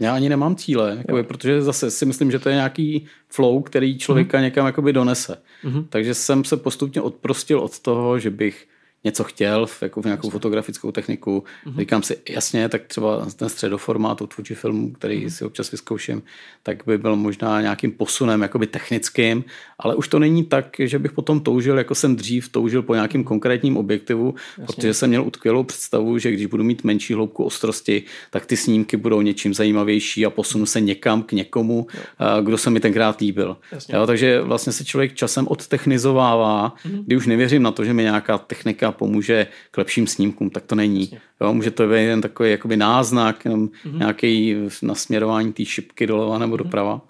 Já ani nemám cíle, jakoby, protože zase si myslím, že to je nějaký flow, který člověka mm. někam jakoby donese. Mm. Takže jsem se postupně odprostil od toho, že bych něco chtěl, v, jako v nějakou fotografickou techniku. Mm-hmm. Říkám si, jasně, tak třeba ten středoformát od Fujifilmu, který mm-hmm. si občas vyzkouším, tak by byl možná nějakým posunem jakoby technickým, ale už to není tak, že bych potom toužil, jako jsem dřív toužil po nějakým konkrétním objektivu, jasně. protože jsem měl utkvělou představu, že když budu mít menší hloubku ostrosti, tak ty snímky budou něčím zajímavější a posunu se někam k někomu, jo. kdo se mi tenkrát líbil. Jo, takže vlastně se člověk časem odtechnizovává, mm-hmm. když už nevěřím na to, že mi nějaká technika pomůže k lepším snímkům, tak to není. Jo, může to být jen takový jakoby náznak, jenom mm-hmm. nějaký nasměrování té šipky doleva nebo mhm. doprava.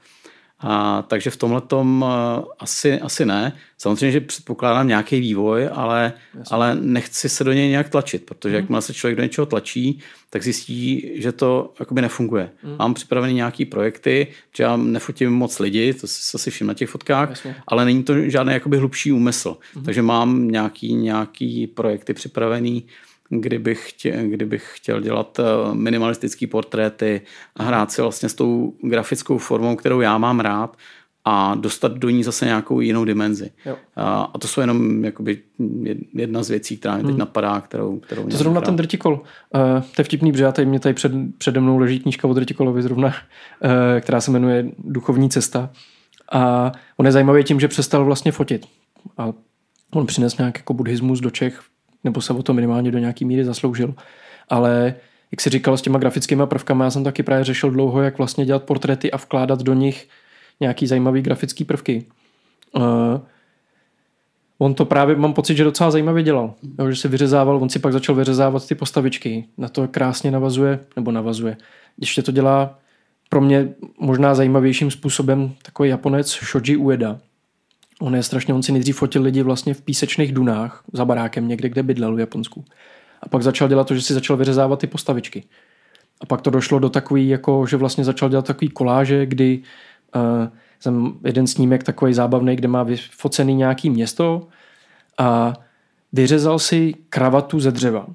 A, takže v tomhle tom eh, asi, asi ne. Samozřejmě, že předpokládám nějaký vývoj, ale, ale nechci se do něj nějak tlačit, protože mm. jakmile se člověk do něčeho tlačí, tak zjistí, že to jakoby nefunguje. Mm. Mám připravené nějaké projekty, třeba nefotím moc lidi, to se si všim na těch fotkách, Jasně. ale není to žádný jakoby hlubší úmysl. Mm. Takže mám nějaký, nějaký projekty připravený, kdybych chtěl, kdybych chtěl dělat eh, minimalistické portréty a hrát si vlastně s tou grafickou formou, kterou já mám rád a dostat do ní zase nějakou jinou dimenzi. Jo. A, a to jsou jenom jakoby jedna z věcí, která mi teď hmm. napadá, kterou, kterou To zrovna ten drtikol. Uh, to je vtipný, protože já tady, mě tady před, přede mnou leží knížka o drtikolovi zrovna, uh, která se jmenuje Duchovní cesta. A on je zajímavý tím, že přestal vlastně fotit. A on přines nějak jako buddhismus do Čech nebo se o to minimálně do nějaký míry zasloužil. Ale jak si říkal s těma grafickými prvkama, já jsem taky právě řešil dlouho, jak vlastně dělat portréty a vkládat do nich nějaký zajímavý grafický prvky. Uh, on to právě, mám pocit, že docela zajímavě dělal, jo, že si vyřezával, on si pak začal vyřezávat ty postavičky, na to krásně navazuje, nebo navazuje. Ještě to dělá pro mě možná zajímavějším způsobem takový Japonec Shoji Ueda, On je strašně, on si nejdřív fotil lidi vlastně v písečných dunách za barákem někde, kde bydlel v Japonsku. A pak začal dělat to, že si začal vyřezávat ty postavičky. A pak to došlo do takový, jako, že vlastně začal dělat takový koláže, kdy uh, jsem jeden snímek takový zábavný, kde má vyfocený nějaký město a vyřezal si kravatu ze dřeva.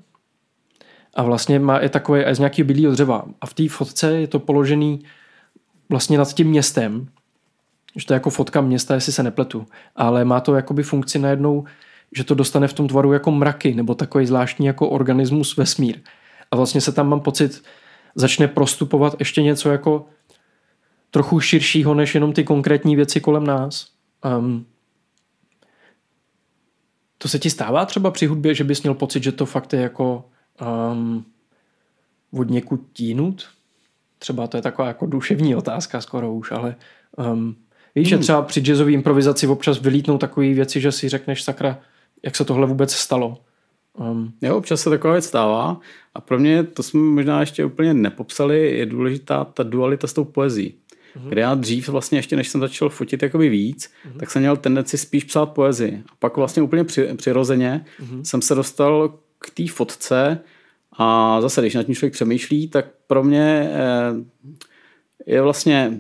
A vlastně má, je takové je z nějakého bílého dřeva. A v té fotce je to položený vlastně nad tím městem že to je jako fotka města, jestli se nepletu, ale má to jakoby funkci najednou, že to dostane v tom tvaru jako mraky, nebo takový zvláštní jako organismus vesmír. A vlastně se tam mám pocit, začne prostupovat ještě něco jako trochu širšího, než jenom ty konkrétní věci kolem nás. Um, to se ti stává třeba při hudbě, že bys měl pocit, že to fakt je jako um, od někud tínut? Třeba to je taková jako duševní otázka skoro už, ale um, Víš, hmm. že třeba při jazzové improvizaci občas vylítnou takové věci, že si řekneš, sakra, jak se tohle vůbec stalo. Um. Jo, občas se taková věc stává a pro mě, to jsme možná ještě úplně nepopsali, je důležitá ta dualita s tou poezí. Mm-hmm. Kde já dřív vlastně ještě, než jsem začal fotit jakoby víc, mm-hmm. tak jsem měl tendenci spíš psát poezii. A pak vlastně úplně při, přirozeně mm-hmm. jsem se dostal k té fotce a zase, když nad tím člověk přemýšlí, tak pro mě eh, je vlastně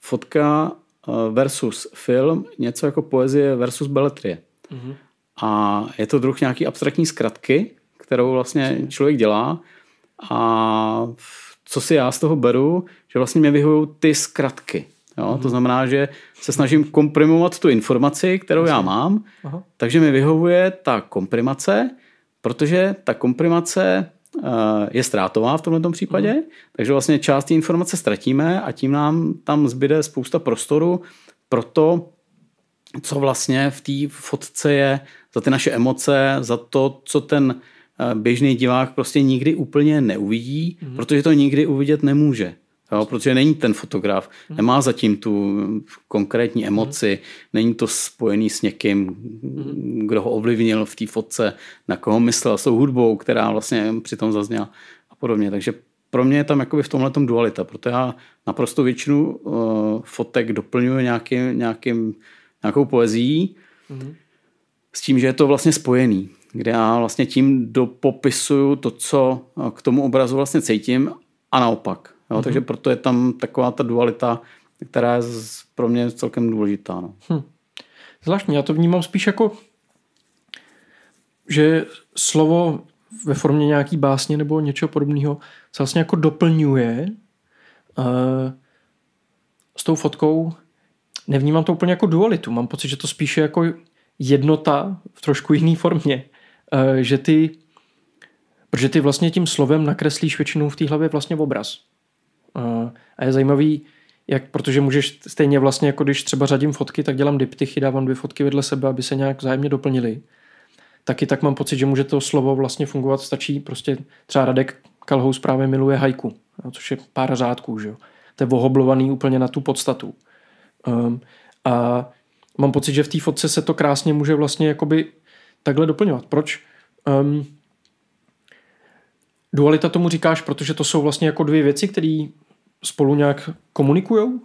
fotka Eh, versus film, něco jako poezie versus beletrie. Mm-hmm. A je to druh nějaký abstraktní zkratky, kterou vlastně člověk dělá a co si já z toho beru, že vlastně mě vyhovují ty zkratky. Jo? Mm-hmm. To znamená, že se snažím komprimovat tu informaci, kterou já mám, Aha. takže mi vyhovuje ta komprimace, protože ta komprimace Eh, je ztrátová v tomto případě, mm. takže vlastně část té informace ztratíme a tím nám tam zbyde spousta prostoru pro to, co vlastně v té fotce je za ty naše emoce, za to, co ten eh, běžný divák prostě nikdy úplně neuvidí, mm. protože to nikdy uvidět nemůže. Jo, protože není ten fotograf, mhm. nemá zatím tu konkrétní mhm. emoci, není to spojený s někým, mhm. kdo ho ovlivnil v té fotce, na koho myslel, s tou hudbou, která vlastně přitom zazněla a podobně. Takže pro mě je tam jakoby v tomhle dualita, proto já naprosto většinu uh, fotek doplňuji nějakým, nějakým, nějakou poezí mm-hmm. s tím, že je to vlastně spojený, kde já vlastně tím dopopisuju to, co k tomu obrazu vlastně cítím a naopak. Jo, mm-hmm. Takže mhm. proto je tam taková ta dualita, která je pro mě celkem důležitá. No. Hm. Zvláštní, já to vnímám spíš jako, že slovo ve formě nějaký básně nebo něčeho podobného se vlastně jako doplňuje uh, s tou fotkou. Nevnímám to úplně jako dualitu, mám pocit, že to spíše jako jednota v trošku jiné formě. Uh, že ty, protože ty vlastně tím slovem nakreslíš většinou v té hlavě vlastně obraz. A je zajímavý, jak, protože můžeš stejně vlastně, jako když třeba řadím fotky, tak dělám diptychy, dávám dvě fotky vedle sebe, aby se nějak vzájemně doplnily. Taky tak mám pocit, že může to slovo vlastně fungovat, stačí prostě třeba Radek Kalhous právě miluje hajku, což je pár řádků, že jo. To je vohoblovaný úplně na tu podstatu. Um, a mám pocit, že v té fotce se to krásně může vlastně jakoby takhle doplňovat. Proč? Um, dualita tomu říkáš, protože to jsou vlastně jako dvě věci, které spolu nějak komunikujou?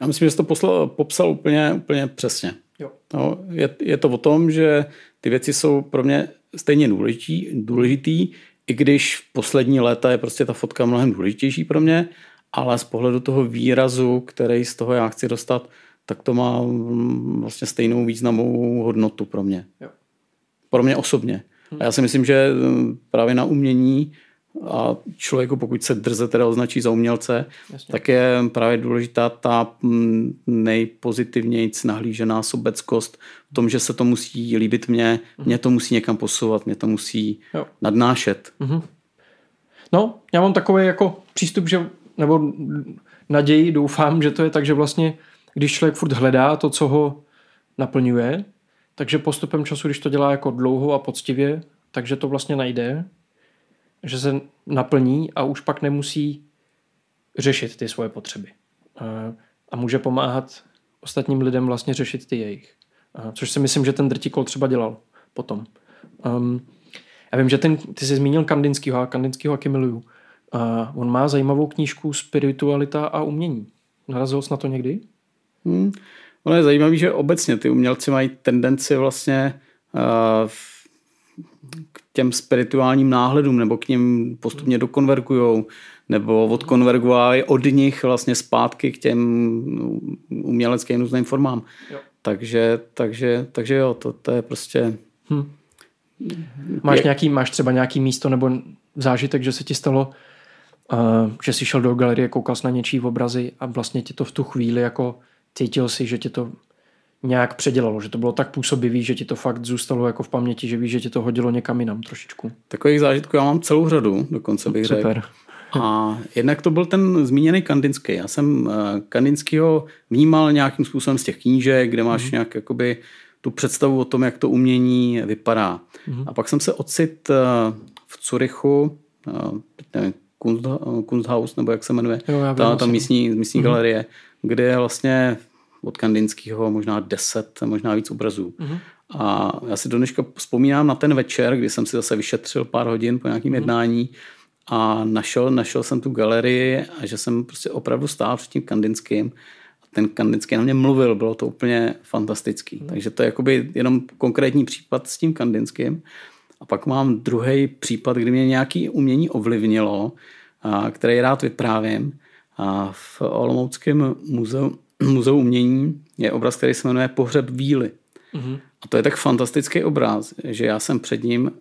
Já myslím, že jsi to poslal, popsal úplně, úplně přesně. Jo. No, je, je to o tom, že ty věci jsou pro mě stejně důležitý, důležitý, i když v poslední léta je prostě ta fotka mnohem důležitější pro mě, ale z pohledu toho výrazu, který z toho já chci dostat, tak to má mm, vlastně stejnou významovou hodnotu pro mě. Jo. Pro mě osobně. Hmm. A já si myslím, že mm, právě na umění a člověku, pokud se drze teda označí za umělce, Jasně. tak je právě důležitá ta mm, nejpozitivnějc nahlížená sobeckost v tom, že se to musí líbit mně, mm-hmm. mě to musí někam posouvat, mě to musí jo. nadnášet. Mm-hmm. No, já mám takový jako přístup, že, nebo naději, doufám, že to je tak, že vlastně, když člověk furt hledá to, co ho naplňuje, takže postupem času, když to dělá jako dlouho a poctivě, takže to vlastně najde že se naplní a už pak nemusí řešit ty svoje potřeby. A může pomáhat ostatním lidem vlastně řešit ty jejich. Což si myslím, že ten drtikol třeba dělal potom. Ehm, já vím, že ten, ty jsi zmínil Kandinskýho a Kandinskýho taky miluju. on má zajímavou knížku Spiritualita a umění. Narazil jsi na to někdy? Hmm. Ono je zajímavé, že obecně ty umělci mají tendenci vlastně uh, těm spirituálním náhledům nebo k něm postupně dokonvergujou nebo odkonvergují od nich vlastně zpátky k těm uměleckým různým formám. Jo. Takže, takže, takže jo, to, to je prostě... Hm. Máš, je... nějaký, máš třeba nějaký místo nebo zážitek, že se ti stalo, uh, že jsi šel do galerie, koukal jsi na něčí obrazy a vlastně ti to v tu chvíli jako cítil si, že ti to nějak předělalo, že to bylo tak působivý, že ti to fakt zůstalo jako v paměti, že víš, že ti to hodilo někam jinam trošičku. Takových zážitků já mám celou řadu, dokonce bych řekl. Super. A jednak to byl ten zmíněný Kandinský. Já jsem eh, Kandinskýho vnímal nějakým způsobem z těch knížek, kde máš mm. nějak jakoby tu představu o tom, jak to umění vypadá. Mm. A pak jsem se ocit eh, v Curychu, eh, nevím, Kunsthaus, nebo jak se jmenuje, jo, ta, ta vlastně. místní, místní mm. galerie, kde vlastně od Kandinského možná 10, možná víc obrazů. Mm-hmm. A já si do dneška vzpomínám na ten večer, kdy jsem si zase vyšetřil pár hodin po nějakém mm-hmm. jednání a našel, našel jsem tu galerii a že jsem prostě opravdu stál před tím Kandinským a ten Kandinský na mě mluvil, bylo to úplně fantastický. Mm-hmm. Takže to je jakoby jenom konkrétní případ s tím Kandinským. A pak mám druhý případ, kdy mě nějaký umění ovlivnilo, a, který rád vyprávím. A v Olomouckém muzeu muzeu umění je obraz, který se jmenuje Pohřeb víly. Mm-hmm. A to je tak fantastický obraz, že já jsem před ním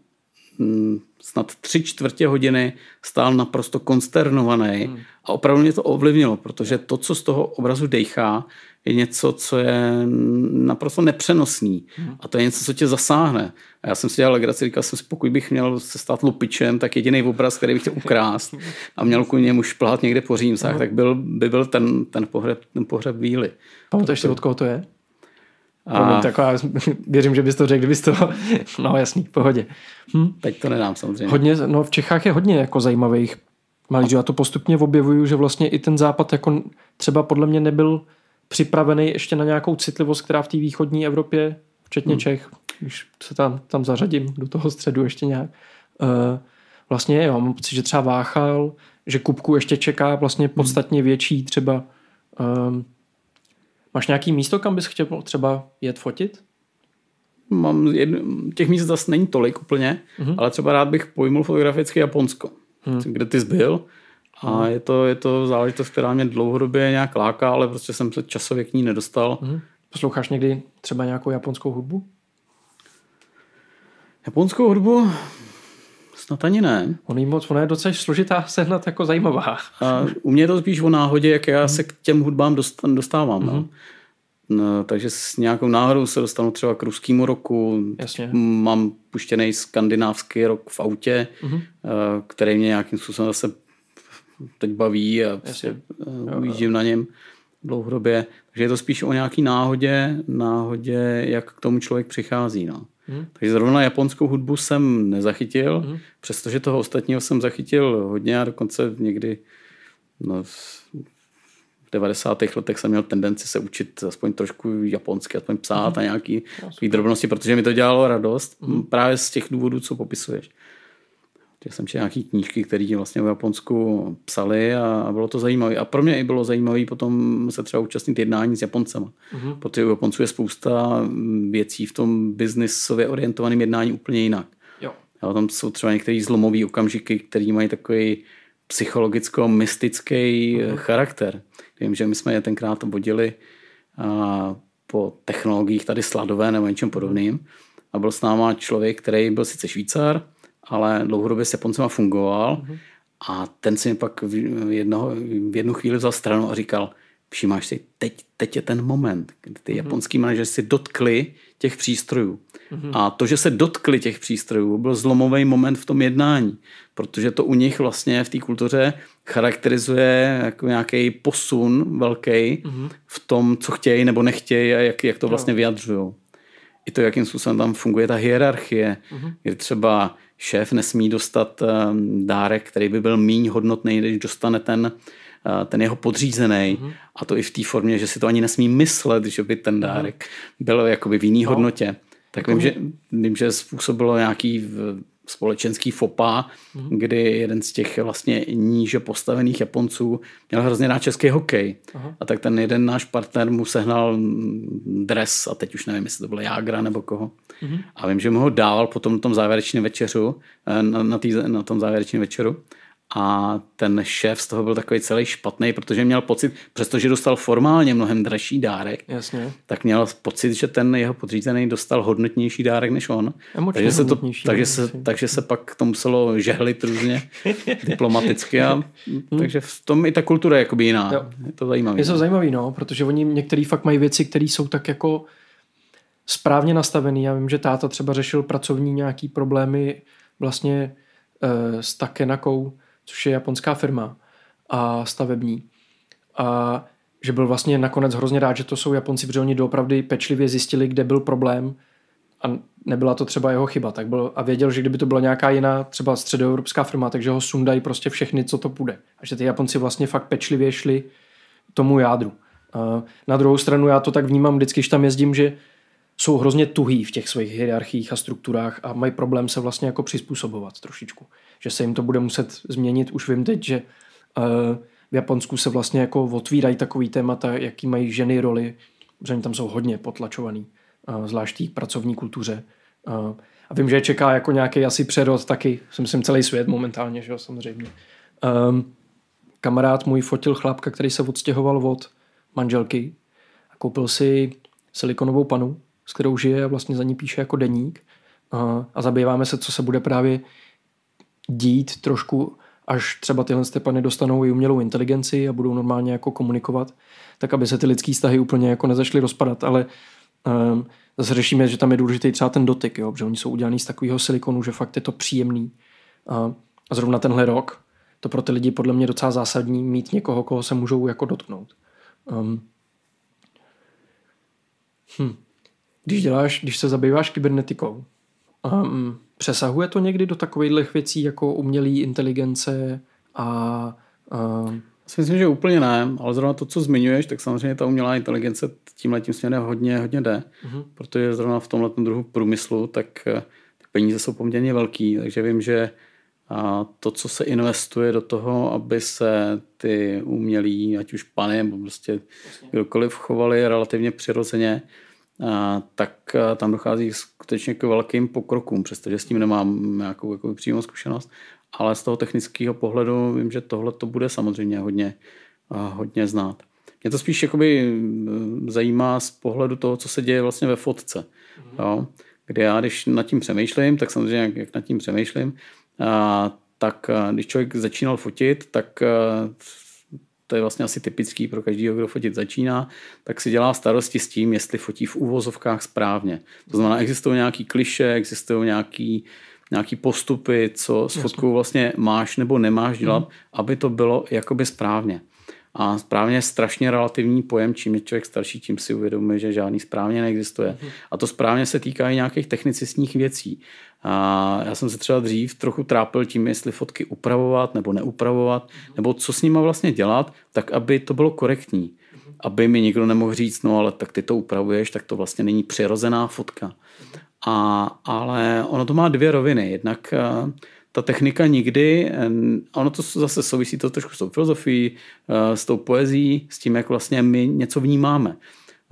mm, snad tři čtvrtě hodiny stál naprosto konsternovaný mm. a opravdu mě to ovlivnilo, protože to, co z toho obrazu dejchá, je něco, co je naprosto nepřenosný. Hmm. A to je něco, co tě zasáhne. A já jsem si dělal legraci, říkal jsem si, pokud bych měl se stát lupičem, tak jediný obraz, který bych chtěl ukrást a měl ku němu šplhat někde po Římsách, tak byl, by byl ten, ten pohřeb, ten pohřeb víly. Pamatuješ si, od koho to je? A... Jako já věřím, že bys to řekl, kdybys to... No jasný, v pohodě. Hm? Teď to nedám samozřejmě. Hodně, no v Čechách je hodně jako zajímavých malířů. Já to postupně objevuju, že vlastně i ten západ jako třeba podle mě nebyl připravený ještě na nějakou citlivost, která v té východní Evropě, včetně hmm. Čech, když se tam, tam zařadím do toho středu ještě nějak, uh, vlastně jo, mám pocit, že třeba Váchal, že Kupku ještě čeká vlastně hmm. podstatně větší třeba um, máš nějaký místo, kam bys chtěl třeba jet fotit? Mám jedno, těch míst zase není tolik úplně, mm-hmm. ale třeba rád bych pojmul fotograficky Japonsko, mm. kde ty jsi byl a mhm. je to, je to záležitost, která mě dlouhodobě nějak láká, ale prostě jsem se časově k ní nedostal. Hmm. Posloucháš někdy třeba nějakou japonskou hudbu? Japonskou hudbu? Snad ani ne. On jí moc, ona je docela složitá sehnat jako zajímavá. A u mě je to spíš o náhodě, jak já hmm. se k těm hudbám dostávám. Hmm. No? Mhm. No, takže s nějakou náhodou se dostanu třeba k ruskému roku. Jasně. Mám puštěný skandinávský rok v autě, mm-hmm. který mě nějakým způsobem zase teď baví a prostě eh, ujíždím na něm dlouhodobě. Takže je to spíš o nějaký náhodě, náhodě, jak k tomu člověk přichází. No. Hmm. Takže zrovna japonskou hudbu jsem nezachytil, hmm. přestože toho ostatního jsem zachytil hodně a dokonce někdy no, v 90. letech jsem měl tendenci se učit aspoň trošku japonsky, aspoň psát hmm. a nějaký no, drobnosti, protože mi to dělalo radost hmm. právě z těch důvodů, co popisuješ že jsem četl nějaký knížky, které vlastně v Japonsku psali a, bylo to zajímavé. A pro mě i bylo zajímavé potom se třeba účastnit jednání s Japoncema, mm-hmm. protože u Japonců je spousta mm, věcí v tom biznisově orientovaném jednání úplně jinak. Jo. A tam jsou třeba některé zlomové okamžiky, které mají takový psychologicko-mystický mm-hmm. charakter. Vím, že my jsme je tenkrát obodili a, po technologiích tady sladové nebo něčem podobným. A byl s náma člověk, který byl sice Švýcar, ale dlouhodobě s Japoncema fungoval mm-hmm. a ten si mi pak v, jednoho, v jednu chvíli vzal stranu a říkal, všimáš si, teď, teď je ten moment, kdy ty mm-hmm. japonský manažeři si dotkli těch přístrojů. Mm-hmm. A to, že se dotkli těch přístrojů, byl zlomový moment v tom jednání, protože to u nich vlastně v té kultuře charakterizuje jako nějaký posun velký mm-hmm. v tom, co chtějí nebo nechtějí a jak, jak to vlastně vyjadřují i to, jakým způsobem tam funguje ta hierarchie, mm-hmm. kdy třeba šéf nesmí dostat ehm, dárek, který by byl méně hodnotný, než dostane ten, eh, ten jeho podřízený. Mm-hmm. A to i v té formě, že si to ani nesmí myslet, že by ten mhm. dárek mm-hmm. byl jakoby v jiný no. hodnotě. Tak vím, že, vím, že způsobilo nějaký společenský fopa, mm-hmm. kdy jeden z těch vlastně níže postavených Japonců měl hrozně rád český hokej. Aha. A tak ten jeden náš partner mu sehnal dres a teď už nevím, jestli to byl Jágra nebo koho. Mm-hmm. A vím, že mu ho dával potom na tom závěrečném večeru, eh, na, na, tý, na tom závěrečném večeru a ten šéf z toho byl takový celý špatný, protože měl pocit, přestože dostal formálně mnohem dražší dárek, Jasně. tak měl pocit, že ten jeho podřízený dostal hodnotnější dárek než on. Emočně takže se, to, takže, se, takže se pak to muselo žehlit různě diplomaticky. A, hmm. takže v tom i ta kultura je jakoby jiná. Jo. Je to zajímavé. Je to no. zajímavé, no, protože oni některý fakt mají věci, které jsou tak jako správně nastavený. Já vím, že táta třeba řešil pracovní nějaký problémy vlastně e, s Takenakou, což je japonská firma a stavební. A že byl vlastně nakonec hrozně rád, že to jsou Japonci, protože oni doopravdy pečlivě zjistili, kde byl problém a nebyla to třeba jeho chyba. Tak byl, a věděl, že kdyby to byla nějaká jiná, třeba středoevropská firma, takže ho sundají prostě všechny, co to půjde. A že ty Japonci vlastně fakt pečlivě šli tomu jádru. Na druhou stranu já to tak vnímám vždycky, když tam jezdím, že jsou hrozně tuhý v těch svých hierarchiích a strukturách a mají problém se vlastně jako přizpůsobovat trošičku že se jim to bude muset změnit. Už vím teď, že eh, v Japonsku se vlastně jako otvírají takový témata, jaký mají ženy roli, protože tam jsou hodně potlačovaný, eh, zvlášť v pracovní kultuře. Eh, a vím, že je čeká jako nějaký asi přerod taky, jsem myslím celý svět momentálně, že jo, samozřejmě. Um, kamarád můj fotil chlapka, který se odstěhoval od manželky a koupil si silikonovou panu, s kterou žije a vlastně za ní píše jako deník. Uh, a zabýváme se, co se bude právě dít trošku, až třeba tyhle stepany dostanou i umělou inteligenci a budou normálně jako komunikovat, tak aby se ty lidský vztahy úplně jako nezašly rozpadat, ale um, zase řešíme, že tam je důležitý třeba ten dotyk, jo, že oni jsou udělaný z takového silikonu, že fakt je to příjemný. A, a zrovna tenhle rok, to pro ty lidi podle mě docela zásadní mít někoho, koho se můžou jako dotknout. Um, hm. Když děláš, když se zabýváš kybernetikou, um, ehm, Přesahuje to někdy do takových věcí jako umělý inteligence a... Uh... Si myslím, že úplně ne, ale zrovna to, co zmiňuješ, tak samozřejmě ta umělá inteligence tímhle tím směrem hodně, hodně jde, uh-huh. protože zrovna v tomhle druhu průmyslu, tak eh, ty peníze jsou poměrně velký, takže vím, že a to, co se investuje do toho, aby se ty umělí, ať už pany, nebo prostě kdokoliv chovali relativně přirozeně, tak tam dochází skutečně k velkým pokrokům, přestože s tím nemám nějakou jako přímou zkušenost, ale z toho technického pohledu vím, že tohle to bude samozřejmě hodně, hodně znát. Mě to spíš jakoby zajímá z pohledu toho, co se děje vlastně ve fotce. Mm. Jo? Kdy já, když nad tím přemýšlím, tak samozřejmě, jak, jak nad tím přemýšlím, a, tak a, když člověk začínal fotit, tak a, to je vlastně asi typický pro každého, kdo fotit začíná, tak si dělá starosti s tím, jestli fotí v úvozovkách správně. To znamená, existují nějaký kliše, existují nějaký, nějaký postupy, co s fotkou vlastně máš nebo nemáš dělat, mhm. aby to bylo jakoby správně. A správně je strašně relativní pojem, čím je člověk starší, tím si uvědomuje, že žádný správně neexistuje. A to správně se týká i nějakých technicistních věcí. A já jsem se třeba dřív trochu trápil tím, jestli fotky upravovat nebo neupravovat, nebo co s nima vlastně dělat, tak aby to bylo korektní. Aby mi nikdo nemohl říct, no ale tak ty to upravuješ, tak to vlastně není přirozená fotka. A, ale ono to má dvě roviny. Jednak eh, ta technika nikdy, ono to zase souvisí to trošku s tou filozofií, eh, s tou poezí, s tím, jak vlastně my něco vnímáme.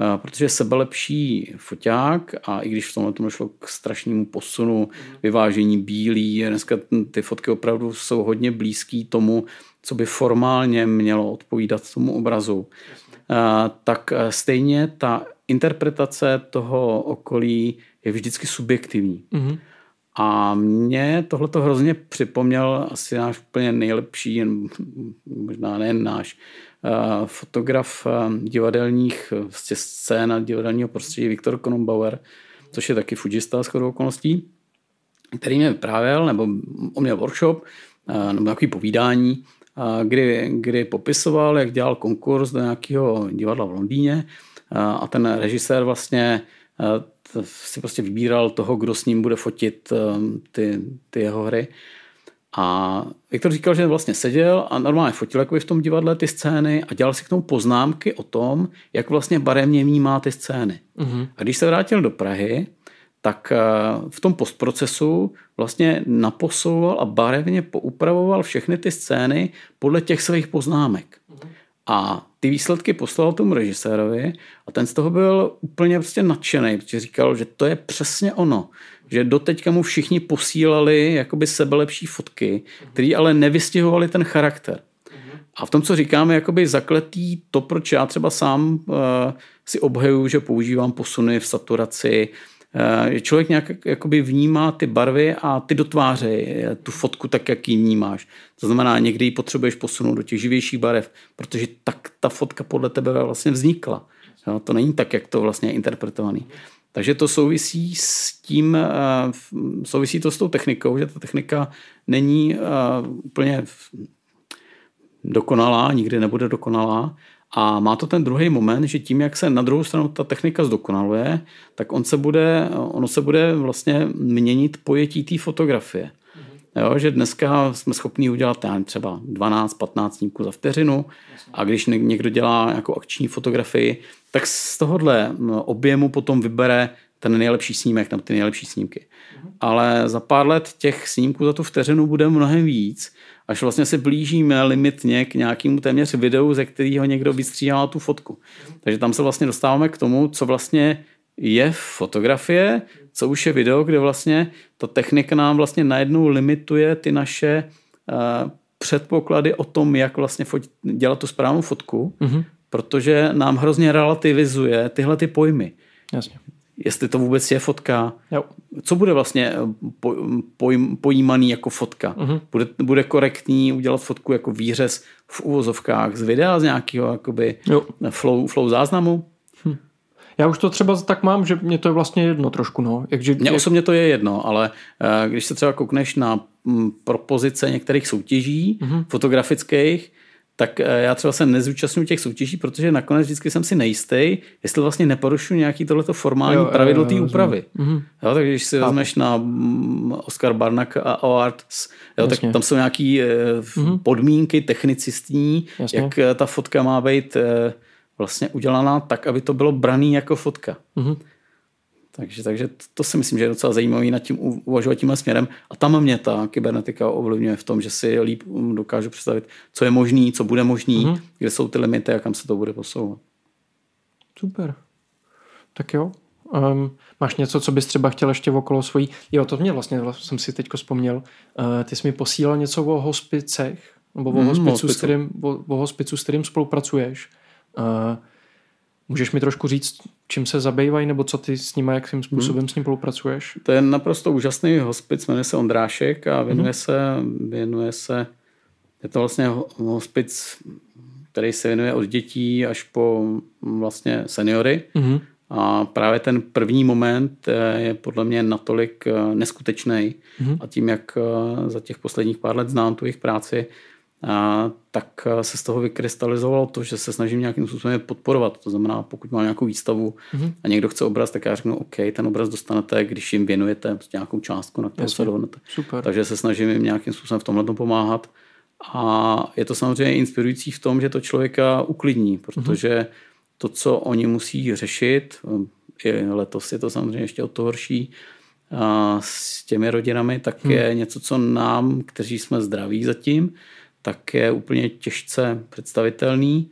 Eh, protože sebelepší foťák, a i když v tomhle tomu šlo k strašnému posunu, mhm. vyvážení bílí, dneska ty fotky opravdu jsou hodně blízký tomu, co by formálně mělo odpovídat tomu obrazu, eh, tak stejně ta interpretace toho okolí je vždycky subjektivní. Mm-hmm. A mě tohle to hrozně připomněl asi náš úplně nejlepší, možná nejen náš, eh, fotograf eh, divadelních vlastně scén a divadelního prostředí Viktor Konumbauer, což je taky fudžista shodou okolností, který mě vyprávěl, nebo on měl workshop, eh, nebo takový povídání, kdy, kdy popisoval, jak dělal konkurs do nějakého divadla v Londýně a ten režisér vlastně si prostě vybíral toho, kdo s ním bude fotit ehm, ty, ty jeho hry. A Viktor říkal, že vlastně seděl a normálně fotil jako v tom divadle ty scény a dělal si k tomu poznámky o tom, jak vlastně barevně vnímá ty scény. Uh-huh. A když se vrátil do Prahy, tak eh, v tom postprocesu vlastně naposouval a barevně poupravoval všechny ty scény podle těch svých poznámek. A ty výsledky poslal tomu režisérovi a ten z toho byl úplně prostě nadšený, protože říkal, že to je přesně ono. Že doteďka mu všichni posílali jakoby sebelepší fotky, které ale nevystihovaly ten charakter. A v tom, co říkáme, jakoby zakletý to, proč já třeba sám uh, si obhajuju, že používám posuny v saturaci, Eh, člověk nějak jakoby vnímá ty barvy a ty dotváře eh, tu fotku tak, jak ji vnímáš. To znamená, někdy ji potřebuješ posunout do těch živějších barev, protože tak ta fotka podle tebe vlastně vznikla. Jo, to není tak, jak to vlastně je interpretovaný. Takže to souvisí s tím, eh, souvisí to s tou technikou, že ta technika není úplně dokonalá, nikdy nebude dokonalá, a má to ten druhý moment, že tím, jak se na druhou stranu ta technika zdokonaluje, tak on se bude, ono se bude vlastně měnit pojetí té fotografie. Mhm. Jo, že dneska jsme schopni udělat třeba 12-15 snímků za vteřinu a když někdo dělá jako akční fotografii, tak z tohohle objemu potom vybere ten nejlepší snímek nebo ty nejlepší snímky. Ale za pár let těch snímků za tu vteřinu bude mnohem víc, až vlastně se blížíme limitně k nějakému téměř videu, ze kterého někdo vystříhal tu fotku. Takže tam se vlastně dostáváme k tomu, co vlastně je fotografie, co už je video, kde vlastně ta technika nám vlastně najednou limituje ty naše uh, předpoklady o tom, jak vlastně fot- dělat tu správnou fotku, mm-hmm. protože nám hrozně relativizuje tyhle ty pojmy. Jasně jestli to vůbec je fotka, jo. co bude vlastně eh, pojím, pojímaný jako fotka. Mm-hmm. Bude, bude korektní udělat fotku jako výřez v úvozovkách z videa, z nějakého jakoby flow, flow záznamu? Hm. Já už to třeba tak mám, že mě to je vlastně jedno trošku. No. Jakže, mě jak... osobně to je jedno, ale eh, když se třeba koukneš na mm, propozice některých soutěží mm-hmm. fotografických, tak eh, já třeba se nezúčastňuji těch soutěží, protože nakonec vždycky jsem si nejistý, jestli vlastně neporušuji nějaký tohleto formální jo, pravidlo té úpravy. Mm-hmm. Jo, takže když si Chápu. vezmeš na mm, Oscar Barnak a OArts, jo, tak tam jsou nějaké mm-hmm. Eh, podmínky technicistní, Jasně. jak eh, ta fotka má být vlastně udělaná tak, aby to bylo braný jako fotka. Mm-hmm. Takže, takže to si myslím, že je docela zajímavý nad tím uvažovat tímhle směrem. A tam mě ta kybernetika ovlivňuje v tom, že si líp um, dokážu představit, co je možný, co bude možný, mm-hmm. kde jsou ty limity a kam se to bude posouvat. Super. Tak jo. Um, máš něco, co bys třeba chtěl ještě okolo svojí? Jo, to mě vlastně, vlastně jsem si teď vzpomněl. Uh, ty jsi mi posílal něco o hospicech, nebo o, mm, hospicu, hospicu. S kterým, o, o hospicu, s kterým spolupracuješ. Uh, Můžeš mi trošku říct, čím se zabývají, nebo co ty s nimi, jakým způsobem hmm. s ním spolupracuješ? To je naprosto úžasný hospic, jmenuje se Ondrášek a věnuje, hmm. se, věnuje se, je to vlastně hospic, který se věnuje od dětí až po mm, vlastně seniory. Hmm. A právě ten první moment eh, je podle mě natolik eh, neskutečný. Hmm. A tím, jak eh, za těch posledních pár let znám tu jejich práci, a, tak eh, se z toho vykrystalizovalo to, že se snažím nějakým způsobem podporovat. To znamená, pokud mám nějakou výstavu mm-hmm. a někdo chce obraz, tak já řeknu, OK, ten obraz dostanete, když jim věnujete prostě nějakou částku, na kterou se dohodnete. Super. Takže se snažím jim nějakým způsobem v tomhle pomáhat. A je to samozřejmě inspirující v tom, že to člověka uklidní, mhm. protože mm-hmm. to, co oni musí řešit, i eh, letos je to samozřejmě ještě o to horší, a eh, s těmi rodinami, tak hmm. je něco, co nám, kteří jsme zdraví zatím, tak je úplně těžce představitelný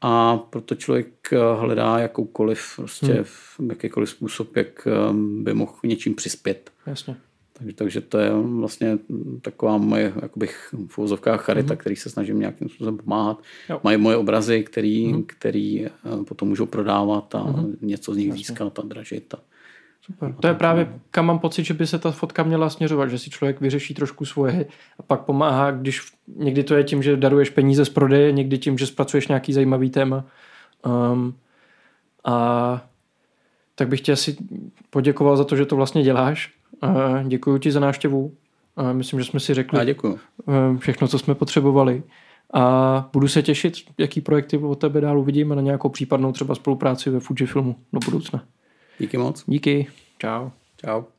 a proto člověk eh, hledá jakoukoliv, prostě hmm. jakýkoliv způsob, jak ehm, by mohl něčím přispět. Jasně. Takže, takže to je vlastně taková moje, jakoby v uvozovkách charita, hmm který se snažím nějakým způsobem pomáhat. Jo. Mají moje obrazy, který, hmm který eh, potom můžou prodávat a hmm něco z nich Jasně. získat a dražit. A, Super, to je právě, kam mám pocit, že by se ta fotka měla směřovat, že si člověk vyřeší trošku svoje a pak pomáhá, když někdy to je tím, že daruješ peníze z prodeje, někdy tím, že zpracuješ nějaký zajímavý téma. Um, a tak bych tě asi poděkoval za to, že to vlastně děláš. Uh, děkuji ti za návštěvu. Uh, myslím, že jsme si řekli děkuji. Uh, ehm, všechno, co jsme potřebovali. A budu se těšit, jaký projekty od tebe dál uvidíme na nějakou případnou třeba spolupráci ve Fujifilmu do budoucna. Díky moc. Díky. Čau. Čau.